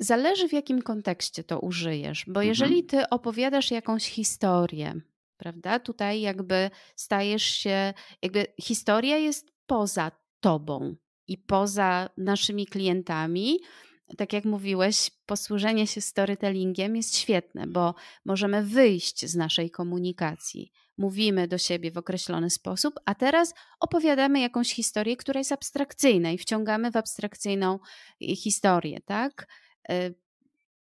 Zależy w jakim kontekście to użyjesz, bo mhm. jeżeli ty opowiadasz jakąś historię, prawda? Tutaj jakby stajesz się, jakby historia jest poza tobą i poza naszymi klientami tak jak mówiłeś, posłużenie się storytellingiem jest świetne, bo możemy wyjść z naszej komunikacji. Mówimy do siebie w określony sposób, a teraz opowiadamy jakąś historię, która jest abstrakcyjna i wciągamy w abstrakcyjną y, historię, tak? Y,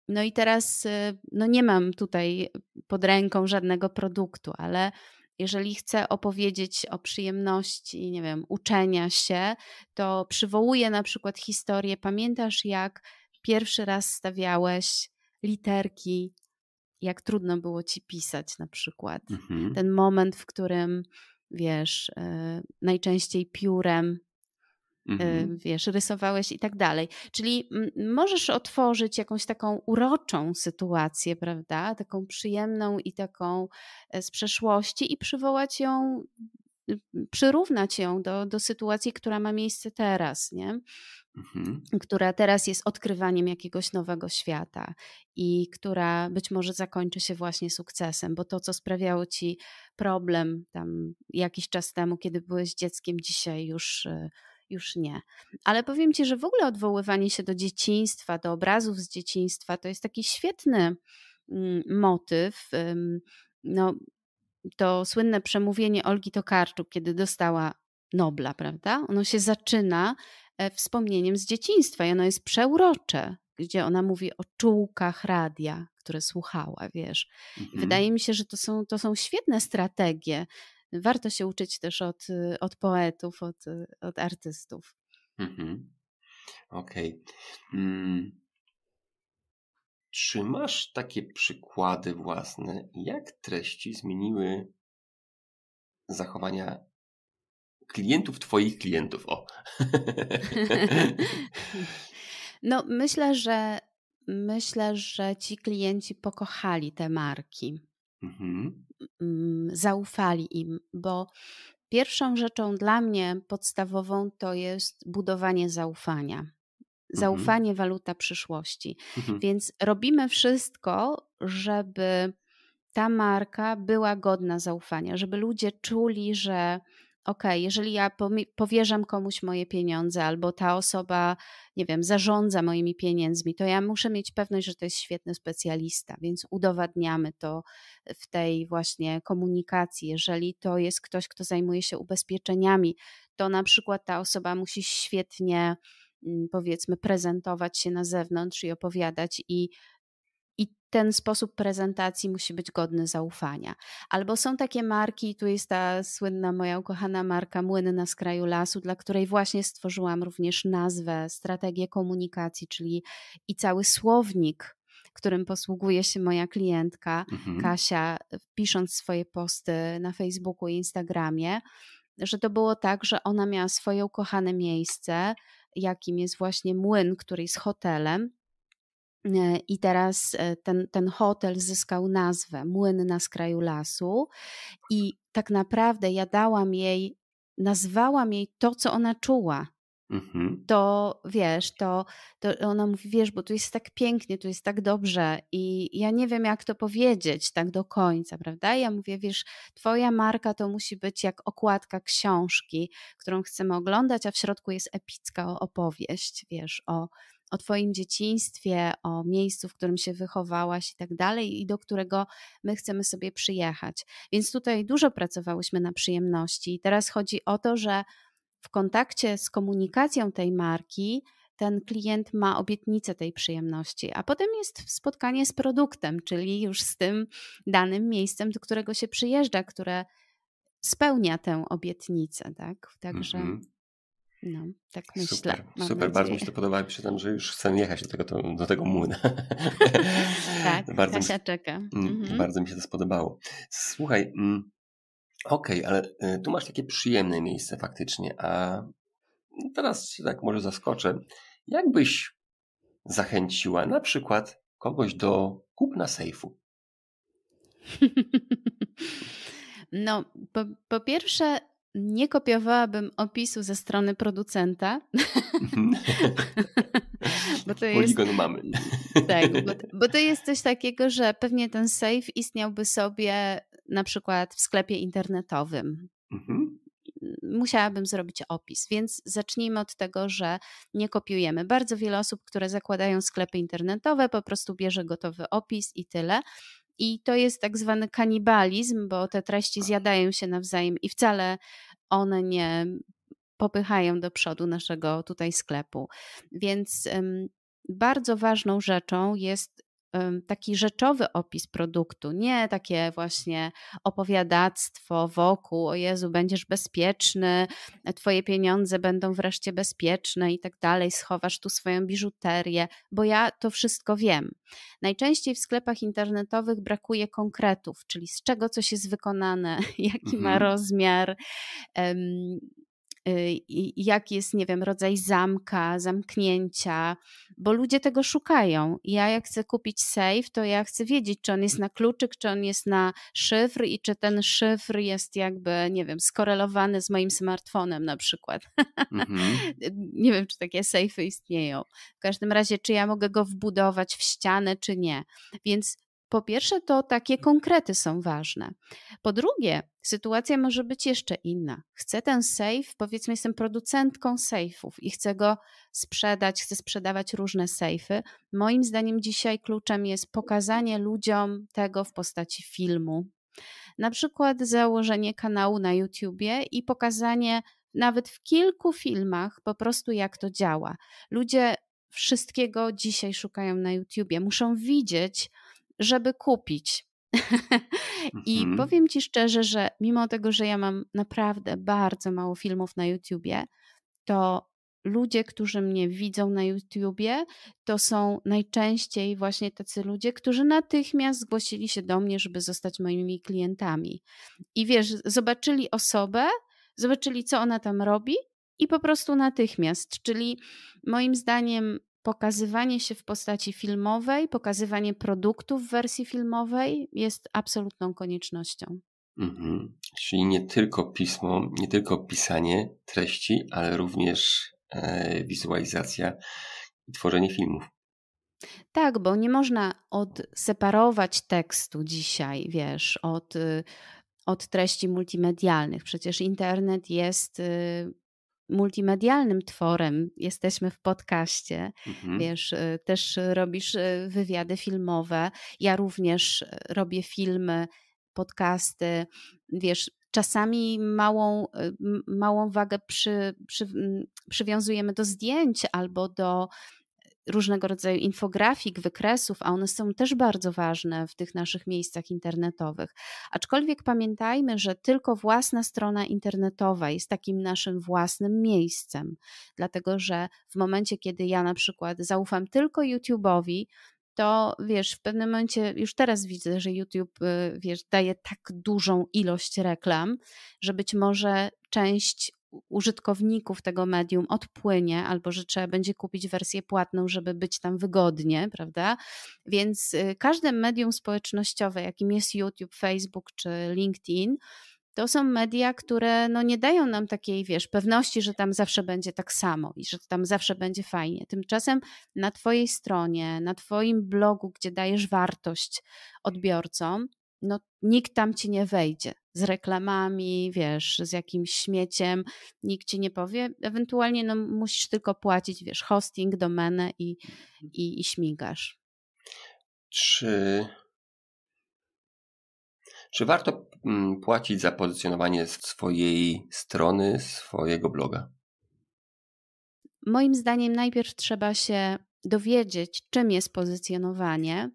no i teraz y, no nie mam tutaj pod ręką żadnego produktu, ale jeżeli chcę opowiedzieć o przyjemności, nie wiem, uczenia się, to przywołuję na przykład historię. Pamiętasz, jak pierwszy raz stawiałeś literki, jak trudno było ci pisać, na przykład. Mhm. Ten moment, w którym wiesz, e, najczęściej piórem Y, mhm. wiesz, rysowałeś i tak dalej. Czyli możesz otworzyć jakąś taką uroczą sytuację, prawda? Taką przyjemną i taką e, z przeszłości i przywołać ją, przyrównać ją do, do sytuacji, która ma miejsce teraz, nie? Mhm. Która teraz jest odkrywaniem jakiegoś nowego świata i która być może zakończy się właśnie sukcesem, bo to, co sprawiało ci problem tam jakiś czas temu, kiedy byłeś dzieckiem, dzisiaj już e, już nie. Ale powiem Ci, że w ogóle odwoływanie się do dzieciństwa, do obrazów z dzieciństwa, to jest taki świetny mm, motyw. No, to słynne przemówienie Olgi Tokarczuk, kiedy dostała Nobla, prawda? Ono się zaczyna e, wspomnieniem z dzieciństwa i ono jest przeurocze, gdzie ona mówi o czułkach radia, które słuchała, wiesz. Mhm. Wydaje mi się, że to są, to są świetne strategie, warto się uczyć też od, od poetów, od, od artystów. Mhm. Okej. Okay. Mm. Czy masz takie przykłady własne, jak treści zmieniły zachowania klientów, Twoich klientów? O. [LAUGHS] No, myślę, że myślę, że ci klienci pokochali te marki mhm. Mm, zaufali im, bo pierwszą rzeczą dla mnie podstawową to jest budowanie zaufania. Mhm. Zaufanie mhm. waluta przyszłości. Mhm. Więc robimy wszystko, żeby ta marka była godna zaufania, żeby ludzie czuli, że ok, jeżeli ja powierzam komuś moje pieniądze, albo ta osoba, nie wiem, zarządza moimi pieniędzmi, to ja muszę mieć pewność, że to jest świetny specjalista, więc udowadniamy to w tej właśnie komunikacji. Jeżeli to jest ktoś, kto zajmuje się ubezpieczeniami, to na przykład ta osoba musi świetnie, mm, powiedzmy, prezentować się na zewnątrz i opowiadać i ten sposób prezentacji musi być godny zaufania. Albo są takie marki, tu jest ta słynna moja ukochana marka Młyny na skraju lasu, dla której właśnie stworzyłam również nazwę, strategię komunikacji, czyli i cały słownik którym posługuje się moja klientka mhm. Kasia, pisząc swoje posty na Facebooku i Instagramie, że to było tak, że ona miała swoje ukochane miejsce, jakim jest właśnie młyn, który jest hotelem, E, I teraz e, ten, ten hotel zyskał nazwę Młyn na skraju lasu. I tak naprawdę ja dałam jej, nazwałam jej to, co ona czuła. Mhm. To wiesz, to, to ona mówi, wiesz, bo tu jest tak pięknie, tu jest tak dobrze i ja nie wiem, jak to powiedzieć tak do końca, prawda? Ja mówię, wiesz, twoja marka to musi być jak okładka książki, którą chcemy oglądać, a w środku jest epicka opowieść, wiesz, o, o Twoim dzieciństwie, o miejscu, w którym się wychowałaś i tak dalej, i do którego my chcemy sobie przyjechać. Więc tutaj dużo pracowałyśmy na przyjemności. I teraz chodzi o to, że w kontakcie z komunikacją tej marki ten klient ma obietnicę tej przyjemności, a potem jest spotkanie z produktem, czyli już z tym danym miejscem, do którego się przyjeżdża, które spełnia tę obietnicę, tak? Także. Mm -hmm. No, tak myślę. Super, super. bardzo mi się to podoba i przyznam, że już chcę jechać do tego, do tego młyna. [LAUGHS] tak, [LAUGHS] bardzo Kasia mi, czeka. Mm, mhm. Bardzo mi się to spodobało. Słuchaj, ok, mm, okej, okay, ale y, tu masz takie przyjemne miejsce faktycznie, a teraz się tak może zaskoczę. Jakbyś zachęciła na przykład kogoś do kupna sejfu? [LAUGHS] no, po, po pierwsze nie kopiowałabym opisu ze strony producenta. Mhm. [LAUGHS] bo to jest, mamy. tak, bo [LAUGHS] bo to jest coś takiego, że pewnie ten safe istniałby sobie na przykład w sklepie internetowym. Mhm. musiałabym zrobić opis. Więc zacznijmy od tego, że nie kopiujemy. Bardzo wiele osób, które zakładają sklepy internetowe, po prostu bierze gotowy opis i tyle. I to jest tak zwany kanibalizm, bo te treści tak. zjadają się nawzajem i wcale one nie popychają do przodu naszego tutaj sklepu. Więc bardzo ważną rzeczą jest taki rzeczowy opis produktu, nie takie właśnie opowiadactwo wokół, o Jezu, będziesz bezpieczny, e, twoje pieniądze będą wreszcie bezpieczne i tak dalej, schowasz tu swoją biżuterię, bo ja to wszystko wiem. Najczęściej w sklepach internetowych brakuje konkretów, czyli z czego coś jest wykonane, [LAUGHS] jaki mhm. ma rozmiar, Y, jak jest, nie wiem, rodzaj zamka, zamknięcia, bo ludzie tego szukają. Ja jak chcę kupić safe, to ja chcę wiedzieć, czy on jest na kluczyk, czy on jest na szyfr i czy ten szyfr jest jakby, nie wiem, skorelowany z moim smartfonem na przykład. Mhm. [LAUGHS] nie wiem, czy takie safe istnieją. W każdym razie, czy ja mogę go wbudować w ścianę, czy nie. Więc po pierwsze, to takie konkrety są ważne. Po drugie, sytuacja może być jeszcze inna. Chcę ten safe, powiedzmy, jestem producentką safeów i chcę go sprzedać, chcę sprzedawać różne safey. Moim zdaniem dzisiaj kluczem jest pokazanie ludziom tego w postaci filmu. Na przykład założenie kanału na YouTubie i pokazanie nawet w kilku filmach po prostu jak to działa. Ludzie wszystkiego dzisiaj szukają na YouTubie. Muszą widzieć, żeby kupić. [LAUGHS] I mhm. powiem Ci szczerze, że mimo tego, że ja mam naprawdę bardzo mało filmów na YouTubie, to ludzie, którzy mnie widzą na YouTubie, to są najczęściej właśnie tacy ludzie, którzy natychmiast zgłosili się do mnie, żeby zostać moimi klientami. I wiesz, zobaczyli osobę, zobaczyli, co ona tam robi. I po prostu natychmiast, czyli moim zdaniem pokazywanie się w postaci filmowej, pokazywanie produktów w wersji filmowej jest absolutną koniecznością. Mhm. Czyli nie tylko pismo, nie tylko pisanie treści, ale również e, wizualizacja i tworzenie filmów. Tak, bo nie można odseparować tekstu dzisiaj, wiesz, od, y, od treści multimedialnych. Przecież internet jest y, multimedialnym tworem. Jesteśmy w podcaście, mhm. wiesz, y, też robisz y, wywiady filmowe. Ja również y, robię filmy, podcasty. Wiesz, czasami małą, małą wagę przy, przy, mm, przywiązujemy do zdjęć albo do różnego rodzaju infografik, wykresów, a one są też bardzo ważne w tych naszych miejscach internetowych. Aczkolwiek pamiętajmy, że tylko własna strona internetowa jest takim naszym własnym miejscem, dlatego że w momencie, kiedy ja na przykład zaufam tylko YouTube'owi, to wiesz, w pewnym momencie już teraz widzę, że YouTube y, wiesz, daje tak dużą ilość reklam, że być może część użytkowników tego medium odpłynie, albo że trzeba będzie kupić wersję płatną, żeby być tam wygodnie, prawda? Więc y, każde medium społecznościowe, jakim jest YouTube, Facebook czy LinkedIn, to są media, które no nie dają nam takiej, wiesz, pewności, że tam zawsze będzie tak samo i że tam zawsze będzie fajnie. Tymczasem na Twojej stronie, na Twoim blogu, gdzie dajesz wartość odbiorcom, no nikt tam ci nie wejdzie z reklamami, wiesz, z jakimś śmieciem, nikt ci nie powie. Ewentualnie no, musisz tylko płacić, wiesz, hosting, domenę i, mhm. i, i śmigasz. Czy, czy warto mm, płacić za pozycjonowanie swojej strony, swojego bloga? Moim zdaniem najpierw trzeba się dowiedzieć, czym jest pozycjonowanie,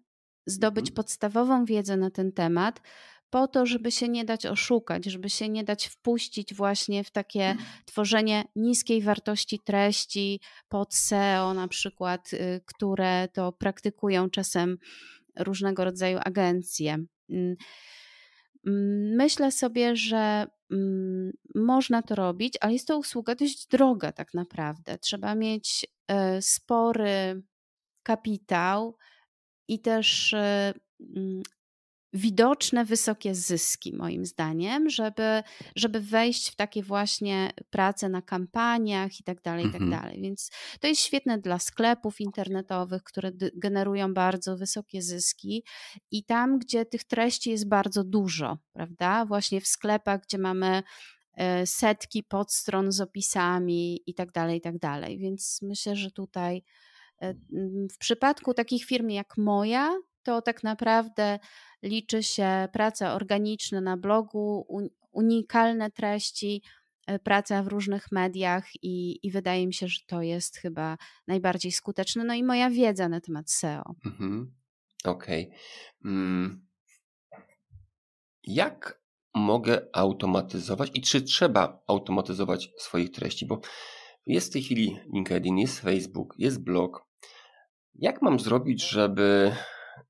zdobyć mhm. podstawową wiedzę na ten temat, po to, żeby się nie dać oszukać, żeby się nie dać wpuścić właśnie w takie mhm. tworzenie niskiej wartości treści pod SEO na przykład, y, które to praktykują czasem różnego rodzaju agencje. Mm, mm, myślę sobie, że mm, można to robić, ale jest to usługa dość droga tak naprawdę. Trzeba mieć e, spory kapitał, i też e, mm, widoczne wysokie zyski, moim zdaniem, żeby, żeby wejść w takie właśnie prace na kampaniach i tak dalej, i tak mhm. dalej. Więc to jest świetne dla sklepów internetowych, które generują bardzo wysokie zyski i tam, gdzie tych treści jest bardzo dużo, prawda? Właśnie w sklepach, gdzie mamy e, setki podstron z opisami i tak dalej, i tak dalej. Więc myślę, że tutaj E, w przypadku takich firm jak moja, to tak naprawdę liczy się praca organiczna na blogu, unikalne treści, e, praca w różnych mediach i, i wydaje mi się, że to jest chyba najbardziej skuteczne. No i moja wiedza na temat SEO. Mhm. Okej. Okay. Mm. Jak mogę automatyzować i czy trzeba automatyzować swoich treści? Bo jest w tej chwili LinkedIn, jest Facebook, jest blog, jak mam zrobić, żeby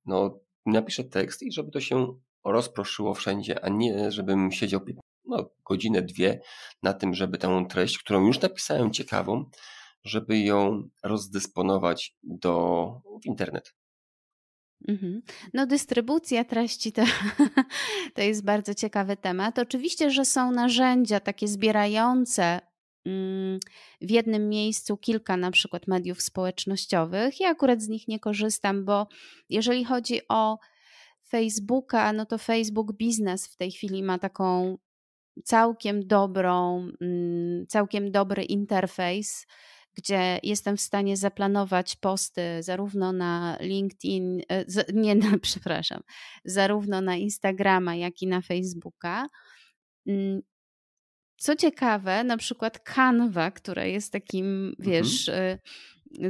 no, napiszę tekst i żeby to się rozproszyło wszędzie, a nie żebym siedział no, godzinę, dwie na tym, żeby tę treść, którą już napisałem ciekawą, żeby ją rozdysponować do, w internet. Mhm. No, dystrybucja treści to, [LAUGHS] to jest bardzo ciekawy temat. Oczywiście, że są narzędzia takie zbierające Mm, w jednym miejscu kilka na przykład mediów społecznościowych. Ja akurat z nich nie korzystam, bo jeżeli chodzi o Facebooka, no to Facebook Biznes w tej chwili ma taką całkiem dobrą, mm, całkiem dobry interfejs, gdzie jestem w stanie zaplanować posty zarówno na LinkedIn, e, [LAUGHS] nie, na, przepraszam, zarówno na Instagrama, jak i na Facebooka mm, co ciekawe, na przykład Canva, która jest takim, mhm. wiesz, mhm.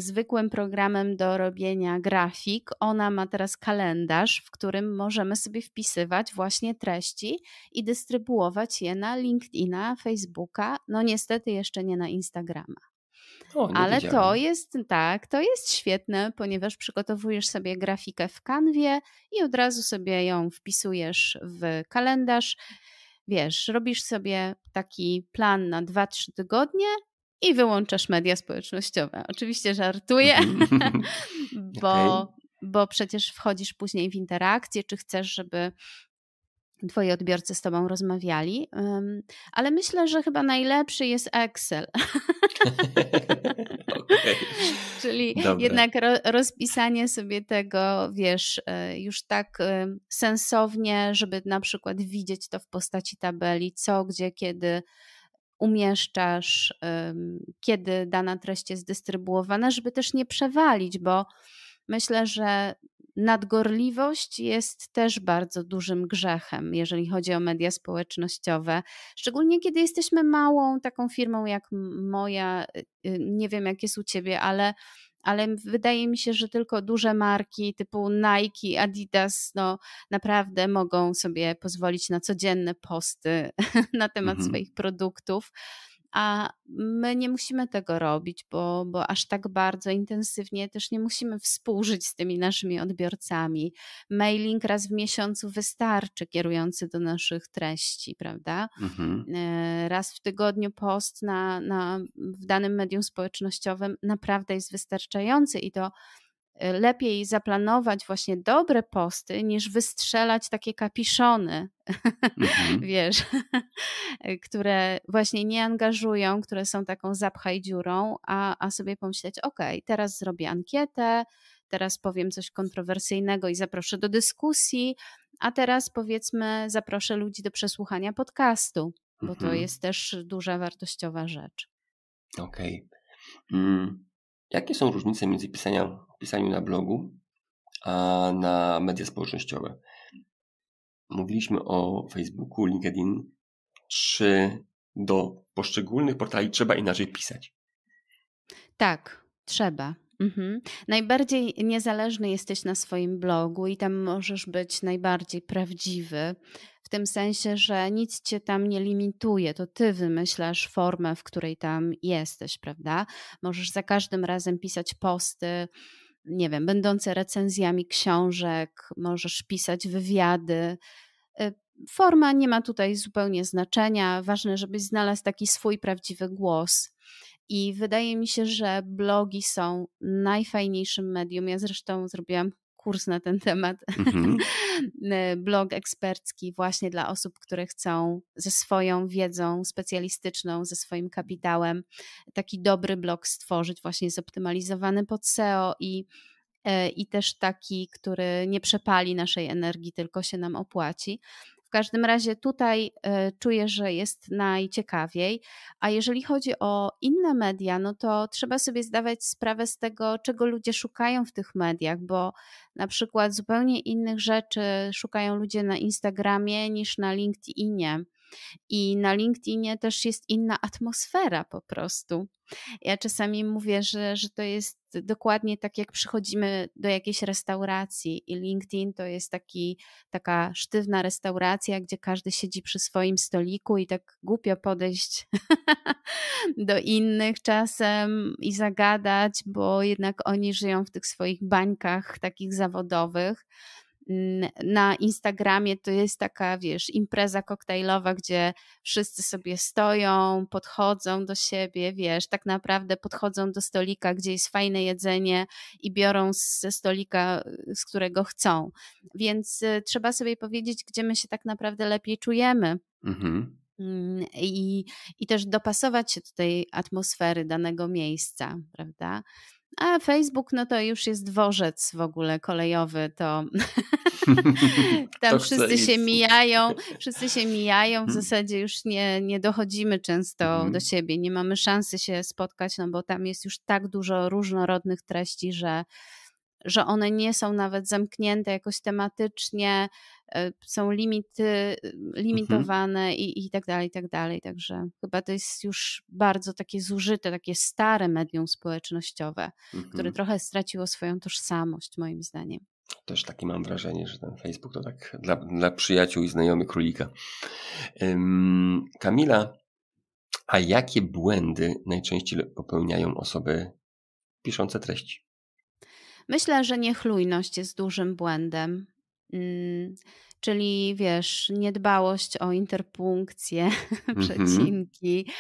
zwykłym programem do robienia grafik, ona ma teraz kalendarz, w którym możemy sobie wpisywać właśnie treści i dystrybuować je na LinkedIna, Facebooka, no niestety jeszcze nie na Instagrama. O, Ale to jest tak, to jest świetne, ponieważ przygotowujesz sobie grafikę w kanwie i od razu sobie ją wpisujesz w kalendarz wiesz, robisz sobie taki plan na 2-3 tygodnie i wyłączasz media społecznościowe. Oczywiście żartuję, mhm. [LAUGHS] [LAUGHS] bo, bo przecież wchodzisz później w interakcję, czy chcesz, żeby twoje odbiorcy z Tobą rozmawiali, um, ale myślę, że chyba najlepszy jest Excel. [LAUGHS] [LAUGHS] Czyli Dobre. jednak ro, rozpisanie sobie tego, wiesz, e, już tak e, sensownie, żeby na przykład widzieć to w postaci tabeli, co, gdzie, kiedy umieszczasz, um, kiedy dana treść jest dystrybuowana, żeby też nie przewalić, bo myślę, że nadgorliwość jest też bardzo dużym grzechem, jeżeli chodzi o media społecznościowe. Szczególnie kiedy jesteśmy małą taką firmą jak moja, y, y, nie wiem jak jest u ciebie, ale ale wydaje mi się, że tylko duże marki typu Nike, Adidas, no naprawdę mogą sobie pozwolić na codzienne posty [LAUGHS] na temat mhm. swoich produktów a my nie musimy tego robić, bo, bo aż tak bardzo intensywnie też nie musimy współżyć z tymi naszymi odbiorcami. Mailing raz w miesiącu wystarczy kierujący do naszych treści, prawda? Mhm. E, raz w tygodniu post na, na, w danym medium społecznościowym naprawdę jest wystarczający i to lepiej zaplanować właśnie dobre posty, niż wystrzelać takie kapiszony, mhm. [LAUGHS] wiesz, [LAUGHS] które właśnie nie angażują, które są taką zapchaj dziurą, a, a sobie pomyśleć, ok, teraz zrobię ankietę, teraz powiem coś kontrowersyjnego i zaproszę do dyskusji, a teraz powiedzmy zaproszę ludzi do przesłuchania podcastu, bo to mhm. jest też duża wartościowa rzecz. Okej. Okay. Mm. Jakie są różnice między pisaniem, pisaniem na blogu a na media społecznościowe? Mówiliśmy o Facebooku, LinkedIn. Czy do poszczególnych portali trzeba inaczej pisać? Tak, trzeba. Mhm. Najbardziej niezależny jesteś na swoim blogu i tam możesz być najbardziej prawdziwy, tym sensie, że nic cię tam nie limituje, to ty wymyślasz formę, w której tam jesteś, prawda? Możesz za każdym razem pisać posty, nie wiem, będące recenzjami książek, możesz pisać wywiady. Y, forma nie ma tutaj zupełnie znaczenia. Ważne, żebyś znalazł taki swój prawdziwy głos. I wydaje mi się, że blogi są najfajniejszym medium. Ja zresztą zrobiłam kurs na ten temat, mhm. [LAUGHS] e, blog ekspercki właśnie dla osób, które chcą ze swoją wiedzą specjalistyczną, ze swoim kapitałem taki dobry blog stworzyć, właśnie zoptymalizowany pod SEO i e, i też taki, który nie przepali naszej energii, tylko się nam opłaci. W każdym razie tutaj e, czuję, że jest najciekawiej. A jeżeli chodzi o inne media, no to trzeba sobie zdawać sprawę z tego, czego ludzie szukają w tych mediach, bo na przykład zupełnie innych rzeczy szukają ludzie na Instagramie niż na LinkedInie. I na LinkedInie też jest inna atmosfera po prostu. Ja czasami mówię, że, że to jest dokładnie tak, jak przychodzimy do jakiejś restauracji i LinkedIn to jest taki, taka sztywna restauracja, gdzie każdy siedzi przy swoim stoliku i tak głupio podejść [LAUGHS] do innych czasem i zagadać, bo jednak oni żyją w tych swoich bańkach takich zawodowych na Instagramie to jest taka, wiesz, impreza koktajlowa, gdzie wszyscy sobie stoją, podchodzą do siebie, wiesz, tak naprawdę podchodzą do stolika, gdzie jest fajne jedzenie i biorą ze stolika, y, z którego chcą. Więc y, trzeba sobie powiedzieć, gdzie my się tak naprawdę lepiej czujemy. Mhm. Mm, I, I też dopasować się do tej atmosfery danego miejsca, prawda? A Facebook, no to już jest dworzec w ogóle kolejowy, to [LAUGHS] tam wszyscy się mijają, [LAUGHS] wszyscy się mijają, w hmm. zasadzie już nie, nie dochodzimy często do mhm. siebie, nie mamy szansy się spotkać, no bo tam jest już tak dużo różnorodnych treści, że że one nie są nawet zamknięte jakoś tematycznie, e, są limity, e, mhm. limitowane mhm. i, i tak dalej, i tak dalej. Także chyba to jest już bardzo takie zużyte, takie stare medium społecznościowe, mhm. które trochę straciło swoją tożsamość, moim zdaniem. Też takie mam wrażenie, że ten Facebook to tak dla, dla przyjaciół i znajomych królika. Kamila, a jakie błędy najczęściej popełniają osoby piszące treści? Myślę, że niechlujność jest dużym błędem. Mm, czyli wiesz, niedbałość o interpunkcję, mm-hmm. [LAUGHS] przecinki,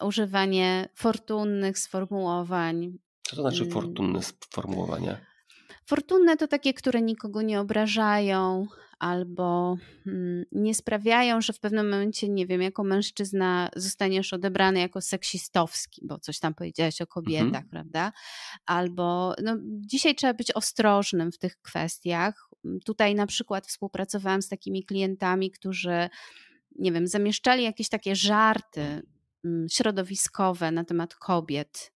używanie fortunnych sformułowań. Co to znaczy mm. fortunne sformułowania? Fortunne to takie, które nikogo nie obrażają, albo mm, nie sprawiają, że w pewnym momencie, nie wiem, jako mężczyzna zostaniesz odebrany jako seksistowski, bo coś tam powiedziałeś o mhm. kobietach, mhm. prawda? Albo no, dzisiaj trzeba być ostrożnym w tych kwestiach. Tutaj na przykład współpracowałam z takimi klientami, którzy, nie wiem, zamieszczali jakieś takie żarty mm, środowiskowe na temat kobiet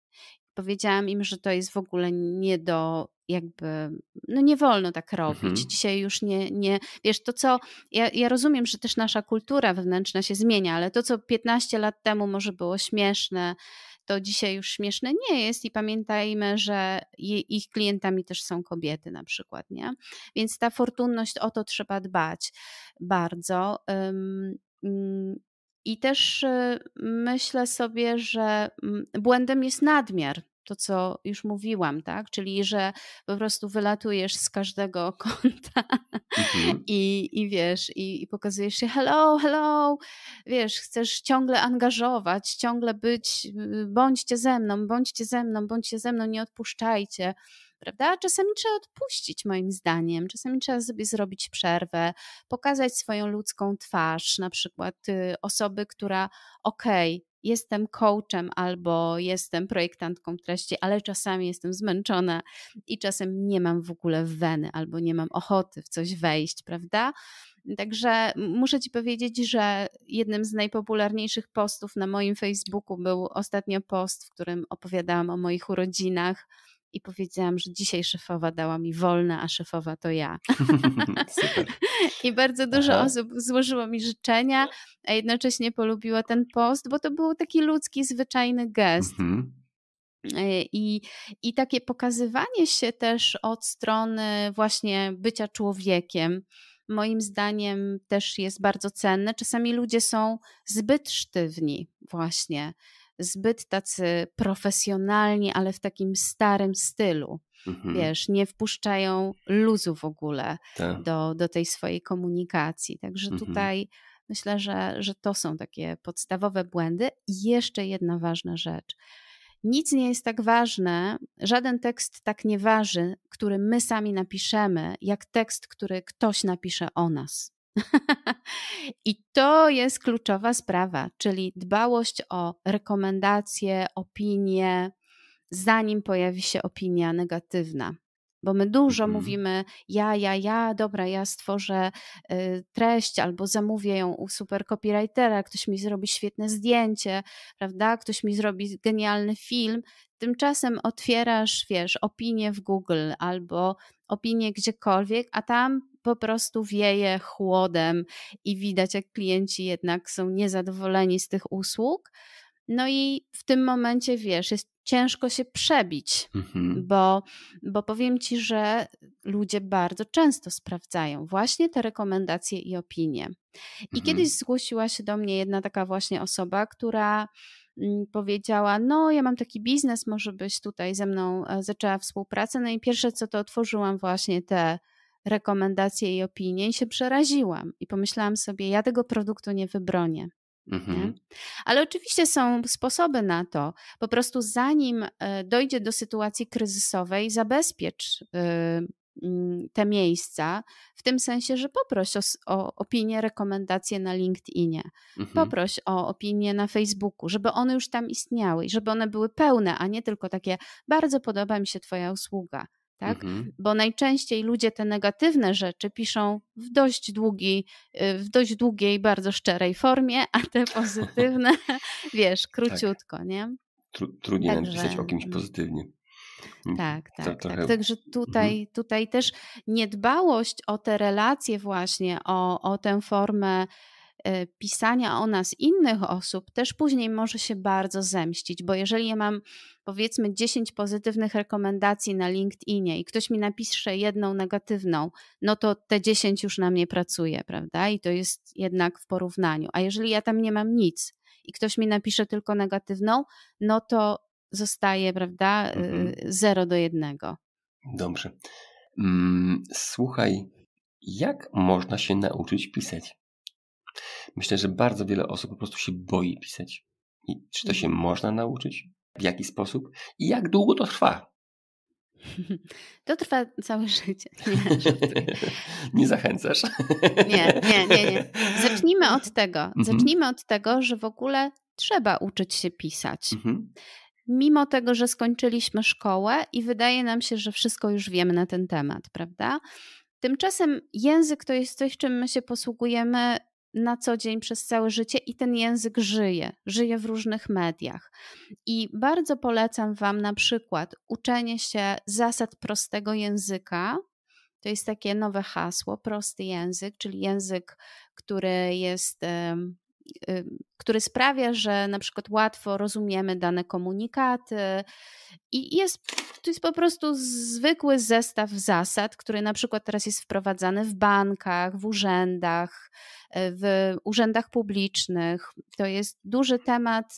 Powiedziałam im, że to jest w ogóle nie do jakby, no nie wolno tak robić. Mhm. Dzisiaj już nie, nie, wiesz, to co, ja, ja rozumiem, że też nasza kultura wewnętrzna się zmienia, ale to co 15 lat temu może było śmieszne, to dzisiaj już śmieszne nie jest i pamiętajmy, że ich klientami też są kobiety na przykład, nie? Więc ta fortunność, o to trzeba dbać bardzo. Mm, i też y, myślę sobie, że mm, błędem jest nadmiar. To, co już mówiłam, tak? Czyli, że po prostu wylatujesz z każdego [LAUGHS] kąta mhm. i, i wiesz, i, i pokazujesz się, hello, hello, wiesz, chcesz ciągle angażować, ciągle być, y, bądźcie ze mną, bądźcie ze mną, bądźcie ze mną, nie odpuszczajcie prawda? Czasami trzeba odpuścić, moim zdaniem. Czasami trzeba sobie zrobić przerwę, pokazać swoją ludzką twarz, na przykład y, osoby, która okej, okay, jestem coachem albo jestem projektantką treści, ale czasami jestem zmęczona i czasem nie mam w ogóle weny albo nie mam ochoty w coś wejść, prawda? Także muszę Ci powiedzieć, że jednym z najpopularniejszych postów na moim Facebooku był ostatnio post, w którym opowiadałam o moich urodzinach i powiedziałam, że dzisiaj szefowa dała mi wolne, a szefowa to ja. [LAUGHS] I bardzo dużo Aha. osób złożyło mi życzenia, a jednocześnie polubiło ten post, bo to był taki ludzki, zwyczajny gest. Mhm. E, I, I takie pokazywanie się też od strony właśnie bycia człowiekiem, moim zdaniem też jest bardzo cenne. Czasami ludzie są zbyt sztywni, właśnie zbyt tacy profesjonalni, ale w takim starym stylu. Mhm. Wiesz, nie wpuszczają luzu w ogóle tak. do, do tej swojej komunikacji. Także mhm. tutaj myślę, że, że to są takie podstawowe błędy. I jeszcze jedna ważna rzecz. Nic nie jest tak ważne, żaden tekst tak nie waży, który my sami napiszemy, jak tekst, który ktoś napisze o nas. [LAUGHS] I to jest kluczowa sprawa, czyli dbałość o rekomendacje, opinie, zanim pojawi się opinia negatywna bo my dużo mhm. mówimy ja, ja, ja, dobra, ja stworzę y, treść albo zamówię ją u super copywritera, ktoś mi zrobi świetne zdjęcie, prawda, ktoś mi zrobi genialny film. Tymczasem otwierasz, wiesz, opinię w Google albo opinię gdziekolwiek, a tam po prostu wieje chłodem i widać, jak klienci jednak są niezadowoleni z tych usług. No i w tym momencie wiesz, jest ciężko się przebić, mhm. bo, bo powiem ci, że ludzie bardzo często sprawdzają właśnie te rekomendacje i opinie. I mhm. kiedyś zgłosiła się do mnie jedna taka właśnie osoba, która mm, powiedziała: No, ja mam taki biznes, może byś tutaj ze mną e, zaczęła współpracę. No i pierwsze co to otworzyłam właśnie te rekomendacje i opinie i się przeraziłam i pomyślałam sobie: Ja tego produktu nie wybronię. Mhm. Ale oczywiście są sposoby na to. Po prostu zanim e, dojdzie do sytuacji kryzysowej, zabezpiecz e, te miejsca, w tym sensie, że poproś o, o opinię, rekomendacje na LinkedInie, mhm. poproś o opinie na Facebooku, żeby one już tam istniały i żeby one były pełne, a nie tylko takie bardzo podoba mi się Twoja usługa tak? Mhm. Bo najczęściej ludzie te negatywne rzeczy piszą w dość, długi, y, w dość długiej, bardzo szczerej formie, a te pozytywne, [LAUGHS] wiesz, tak. króciutko, tak. nie? Tru, trudniej Także... napisać o kimś pozytywnie. Mhm. Tak, tak, tak, tak. Także tutaj, mhm. tutaj też niedbałość o te relacje właśnie, o, o tę formę E, pisania o nas innych osób też później może się bardzo zemścić, bo jeżeli ja mam powiedzmy 10 pozytywnych rekomendacji na LinkedInie i ktoś mi napisze jedną negatywną, no to te 10 już na mnie pracuje, prawda? I to jest jednak w porównaniu. A jeżeli ja tam nie mam nic i ktoś mi napisze tylko negatywną, no to zostaje, prawda, e, mhm. 0 do 1. Dobrze. Mm, słuchaj, jak można się nauczyć pisać? Myślę, że bardzo wiele osób po prostu się boi pisać. I czy to się mhm. można nauczyć? W jaki sposób? I jak długo to trwa? [LAUGHS] To trwa całe życie. Nie, znaczy, [LAUGHS] nie zachęcasz? Nie, nie, nie, nie. Zacznijmy od tego. Mhm. Zacznijmy od tego, że w ogóle trzeba uczyć się pisać. Mhm. Mimo tego, że skończyliśmy szkołę i wydaje nam się, że wszystko już wiemy na ten temat, prawda? Tymczasem język to jest coś, czym my się posługujemy na co dzień przez całe życie i ten język żyje, żyje w różnych mediach. I bardzo polecam Wam na przykład uczenie się zasad prostego języka. To jest takie nowe hasło, prosty język, czyli język, który jest. Y, który sprawia, że na przykład łatwo rozumiemy dane komunikaty i jest, to jest po prostu zwykły zestaw zasad, który na przykład teraz jest wprowadzany w bankach, w urzędach, y, w urzędach publicznych. To jest duży temat.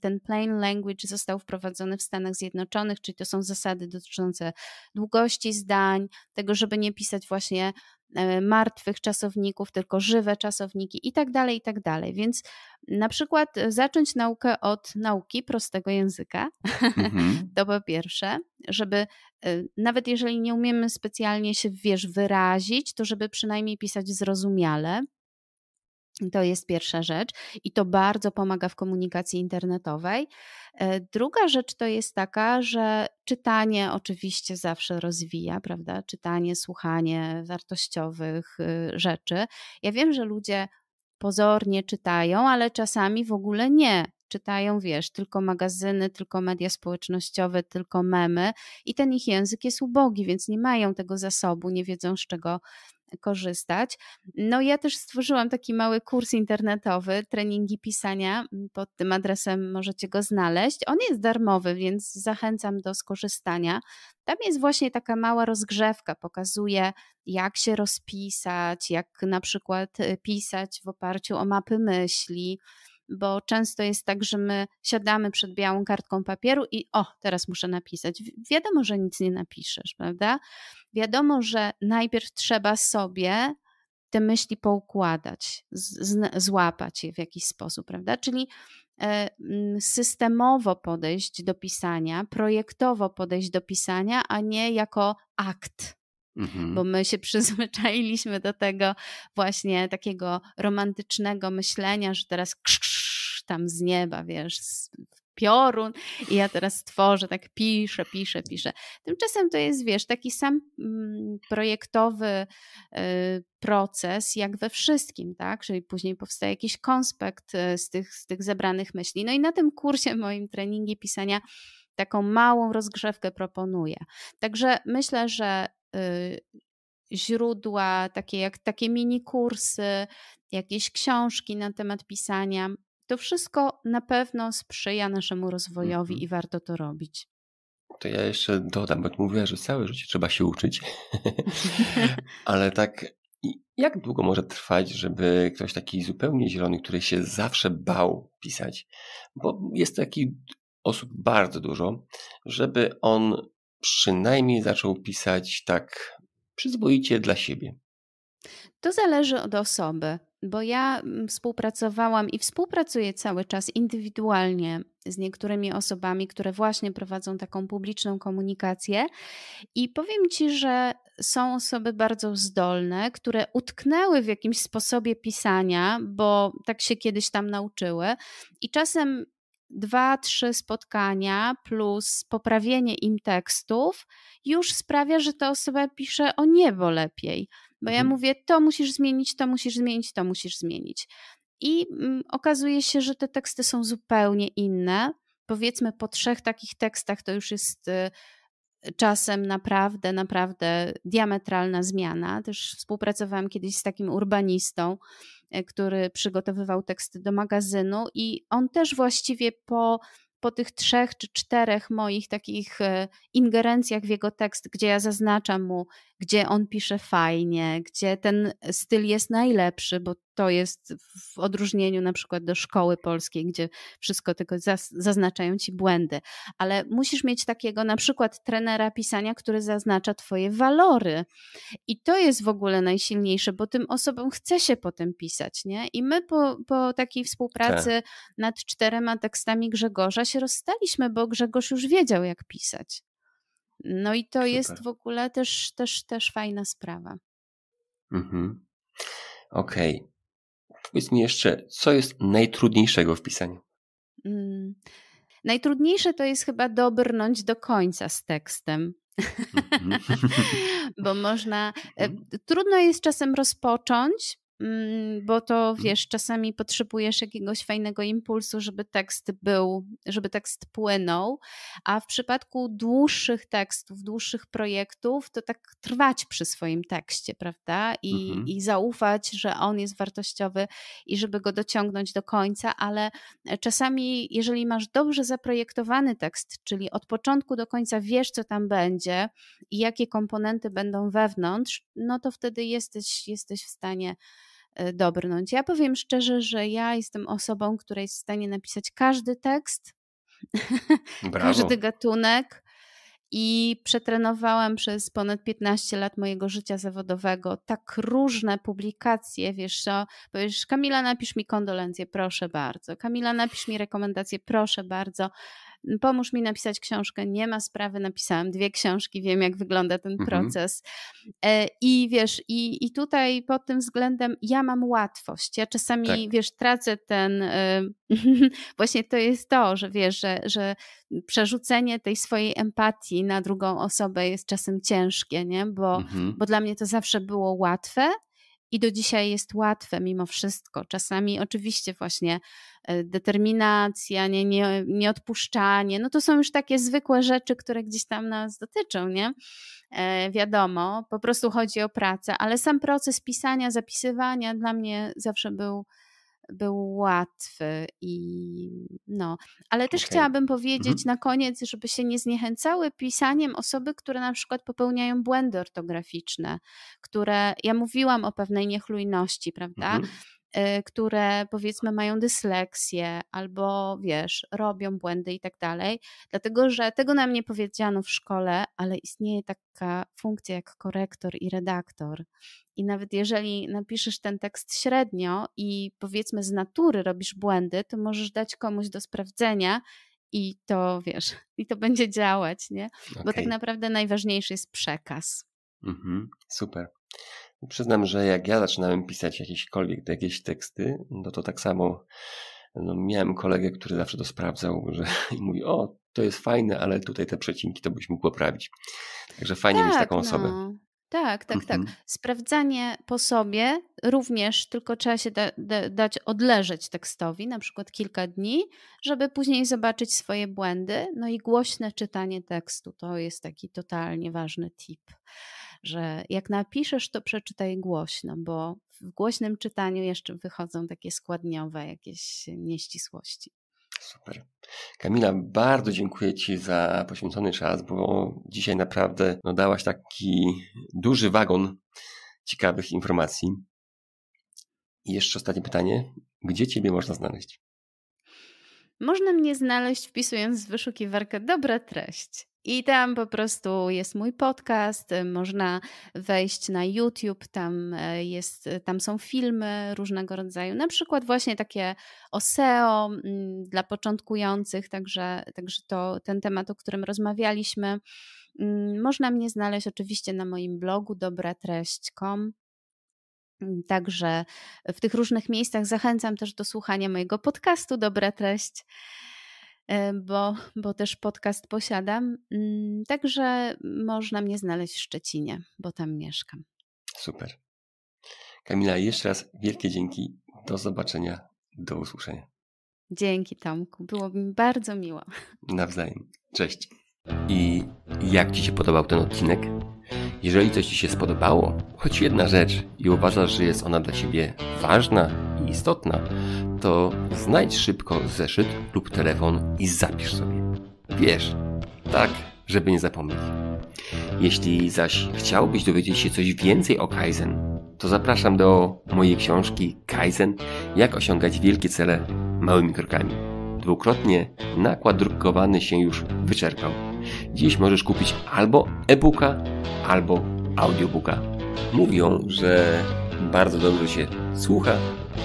Ten plain language został wprowadzony w Stanach Zjednoczonych, czyli to są zasady dotyczące długości zdań, tego, żeby nie pisać właśnie E, martwych czasowników, tylko żywe czasowniki i tak dalej, i tak dalej. Więc na przykład e, zacząć naukę od nauki prostego języka, mhm. [LAUGHS] to po pierwsze, żeby e, nawet jeżeli nie umiemy specjalnie się, wiesz, wyrazić, to żeby przynajmniej pisać zrozumiale. To jest pierwsza rzecz i to bardzo pomaga w komunikacji internetowej. E, druga rzecz to jest taka, że czytanie oczywiście zawsze rozwija, prawda? Czytanie, słuchanie wartościowych y, rzeczy. Ja wiem, że ludzie pozornie czytają, ale czasami w ogóle nie. Czytają, wiesz, tylko magazyny, tylko media społecznościowe, tylko memy, i ten ich język jest ubogi, więc nie mają tego zasobu, nie wiedzą z czego korzystać. No ja też stworzyłam taki mały kurs internetowy, treningi pisania, pod tym adresem możecie go znaleźć. On jest darmowy, więc zachęcam do skorzystania. Tam jest właśnie taka mała rozgrzewka, pokazuje jak się rozpisać, jak na przykład y, pisać w oparciu o mapy myśli, bo często jest tak, że my siadamy przed białą kartką papieru i o, teraz muszę napisać. Wiadomo, że nic nie napiszesz, prawda? Wiadomo, że najpierw trzeba sobie te myśli poukładać, złapać je w jakiś sposób, prawda? Czyli e, mm, systemowo podejść do pisania, projektowo podejść do pisania, a nie jako akt. Mhm. Bo my się [LAUGHS] przyzwyczailiśmy do tego właśnie takiego romantycznego myślenia, że teraz krz, tam z nieba, wiesz, z piorun i ja teraz tworzę, tak piszę, piszę, piszę. Tymczasem to jest, wiesz, taki sam mm, projektowy y, proces jak we wszystkim, tak? Czyli później powstaje jakiś konspekt y, z tych, z tych zebranych myśli. No i na tym kursie moim treningi pisania taką małą rozgrzewkę proponuję. Także myślę, że y, źródła, takie jak takie mini kursy, jakieś książki na temat pisania, to wszystko na pewno sprzyja naszemu rozwojowi mhm. i warto to robić. To ja jeszcze dodam, bo mówiłaś, że całe życie trzeba się uczyć. [LAUGHS] Ale tak, jak długo może trwać, żeby ktoś taki zupełnie zielony, który się zawsze bał pisać, bo jest taki osób bardzo dużo, żeby on przynajmniej zaczął pisać tak przyzwoicie dla siebie. To zależy od osoby, bo ja mm, współpracowałam i współpracuję cały czas indywidualnie z niektórymi osobami, które właśnie prowadzą taką publiczną komunikację. I powiem ci, że są osoby bardzo zdolne, które utknęły w jakimś sposobie pisania, bo tak się kiedyś tam nauczyły, i czasem dwa, trzy spotkania plus poprawienie im tekstów już sprawia, że ta osoba pisze o niebo lepiej bo ja mhm. mówię, to musisz zmienić, to musisz zmienić, to musisz zmienić. I mm, okazuje się, że te teksty są zupełnie inne. Powiedzmy, po trzech takich tekstach to już jest y, czasem naprawdę, naprawdę diametralna zmiana. Też współpracowałam kiedyś z takim urbanistą, e, który przygotowywał teksty do magazynu, i on też właściwie po po tych trzech czy czterech moich takich e, ingerencjach w jego tekst, gdzie ja zaznaczam mu, gdzie on pisze fajnie, gdzie ten styl jest najlepszy, bo to jest w odróżnieniu na przykład do szkoły polskiej, gdzie wszystko tylko zaznaczają ci błędy, ale musisz mieć takiego na przykład trenera pisania, który zaznacza twoje walory. I to jest w ogóle najsilniejsze, bo tym osobom chce się potem pisać, nie? I my po, po takiej współpracy tak. nad czterema tekstami Grzegorza się rozstaliśmy, bo Grzegorz już wiedział, jak pisać. No i to Super. jest w ogóle też, też, też fajna sprawa. Mhm. Okej. Okay. Powiedz mi jeszcze, co jest najtrudniejszego w pisaniu? Mm. Najtrudniejsze to jest chyba dobrnąć do końca z tekstem. Mhm. [LAUGHS] bo można, e, mhm. trudno jest czasem rozpocząć, Mm, bo to mhm. wiesz, czasami potrzebujesz jakiegoś fajnego impulsu, żeby tekst był, żeby tekst płynął, a w przypadku dłuższych tekstów, dłuższych projektów, to tak trwać przy swoim tekście, prawda? I, mhm. i zaufać, że on jest wartościowy i żeby go dociągnąć do końca, ale czasami, jeżeli masz dobrze zaprojektowany tekst, czyli od początku do końca wiesz, co tam będzie i jakie komponenty będą wewnątrz, no to wtedy jesteś, jesteś w stanie Y, dobrnąć. Ja powiem szczerze, że ja jestem osobą, która jest w stanie napisać każdy tekst, [LAUGHS] każdy gatunek. I przetrenowałam przez ponad 15 lat mojego życia zawodowego tak różne publikacje, wiesz co, powiesz Kamila napisz mi kondolencje, proszę bardzo, Kamila napisz mi rekomendacje, proszę bardzo, pomóż mi napisać książkę, nie ma sprawy, napisałam dwie książki, wiem jak wygląda ten mhm. proces. E, I wiesz, i, i tutaj pod tym względem ja mam łatwość. Ja czasami, tak. wiesz, tracę ten, e, [LAUGHS] właśnie to jest to, że wiesz, że, że przerzucenie tej swojej empatii na drugą osobę jest czasem ciężkie, nie? Bo, mhm. bo dla mnie to zawsze było łatwe i do dzisiaj jest łatwe mimo wszystko. Czasami oczywiście właśnie e, determinacja, nie, nie, nieodpuszczanie, no to są już takie zwykłe rzeczy, które gdzieś tam nas dotyczą, nie? E, wiadomo, po prostu chodzi o pracę, ale sam proces pisania, zapisywania dla mnie zawsze był był łatwy i no, ale też okay. chciałabym mhm. powiedzieć na koniec, żeby się nie zniechęcały pisaniem osoby, które na przykład popełniają błędy ortograficzne, które ja mówiłam o pewnej niechlujności, prawda? Mhm. Y, które powiedzmy mają dysleksję albo wiesz, robią błędy i tak dalej, dlatego że tego nam nie powiedziano w szkole, ale istnieje taka funkcja jak korektor i redaktor. I nawet jeżeli napiszesz ten tekst średnio i powiedzmy z natury robisz błędy, to możesz dać komuś do sprawdzenia i to wiesz, [LAUGHS] i to będzie działać, nie? Okay. Bo tak naprawdę najważniejszy jest przekaz. Mhm, super. Przyznam, że jak ja zaczynałem pisać jakiekolwiek, jakieś teksty, no to tak samo no miałem kolegę, który zawsze to sprawdzał że, [LAUGHS] i mówi, o, to jest fajne, ale tutaj te przecinki to byś mógł poprawić. Także fajnie tak, mieć taką no. osobę. Tak, tak, tak. Mhm. Sprawdzanie po sobie również, tylko trzeba się da, da, dać odleżeć tekstowi, na przykład kilka dni, żeby później zobaczyć swoje błędy. No i głośne czytanie tekstu to jest taki totalnie ważny tip że jak napiszesz, to przeczytaj głośno, bo w głośnym czytaniu jeszcze wychodzą takie składniowe jakieś nieścisłości. Super. Kamila, bardzo dziękuję Ci za poświęcony czas, bo dzisiaj naprawdę no, dałaś taki duży wagon ciekawych informacji. I jeszcze ostatnie pytanie. Gdzie Ciebie można znaleźć? można mnie znaleźć wpisując w wyszukiwarkę dobra treść. I tam po prostu jest mój podcast, można wejść na YouTube, tam, e, jest, e, tam są filmy różnego rodzaju, na przykład właśnie takie o SEO mm, dla początkujących, także, także to ten temat, o którym rozmawialiśmy. Mm, można mnie znaleźć oczywiście na moim blogu dobratreść.com. Mm, także w tych różnych miejscach zachęcam też do słuchania mojego podcastu Dobra Treść, e, bo, bo też podcast posiadam. Mm, także można mnie znaleźć w Szczecinie, bo tam mieszkam. Super. Kamila, jeszcze raz wielkie dzięki. Do zobaczenia, do usłyszenia. Dzięki Tomku, było mi bardzo miło. Nawzajem. Cześć. I jak Ci się podobał ten odcinek? Jeżeli coś Ci się spodobało, choć jedna rzecz i uważasz, że jest ona dla Ciebie ważna i istotna, to znajdź szybko zeszyt lub telefon i zapisz sobie. Wiesz, tak, żeby nie zapomnieć. Jeśli zaś chciałbyś dowiedzieć się coś więcej o Kaizen, to zapraszam do mojej książki Kaizen Jak osiągać wielkie cele małymi krokami. Dwukrotnie nakład drukowany się już wyczerpał. Dziś możesz kupić albo e-booka, albo audiobooka. Mówią, że bardzo dobrze się słucha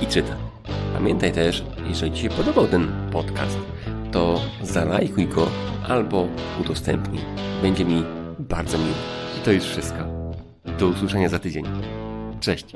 i czyta. Pamiętaj też, jeżeli Ci się podobał ten podcast, to zalajkuj go albo udostępnij. Będzie mi bardzo miło. I to już wszystko. Do usłyszenia za tydzień. Cześć!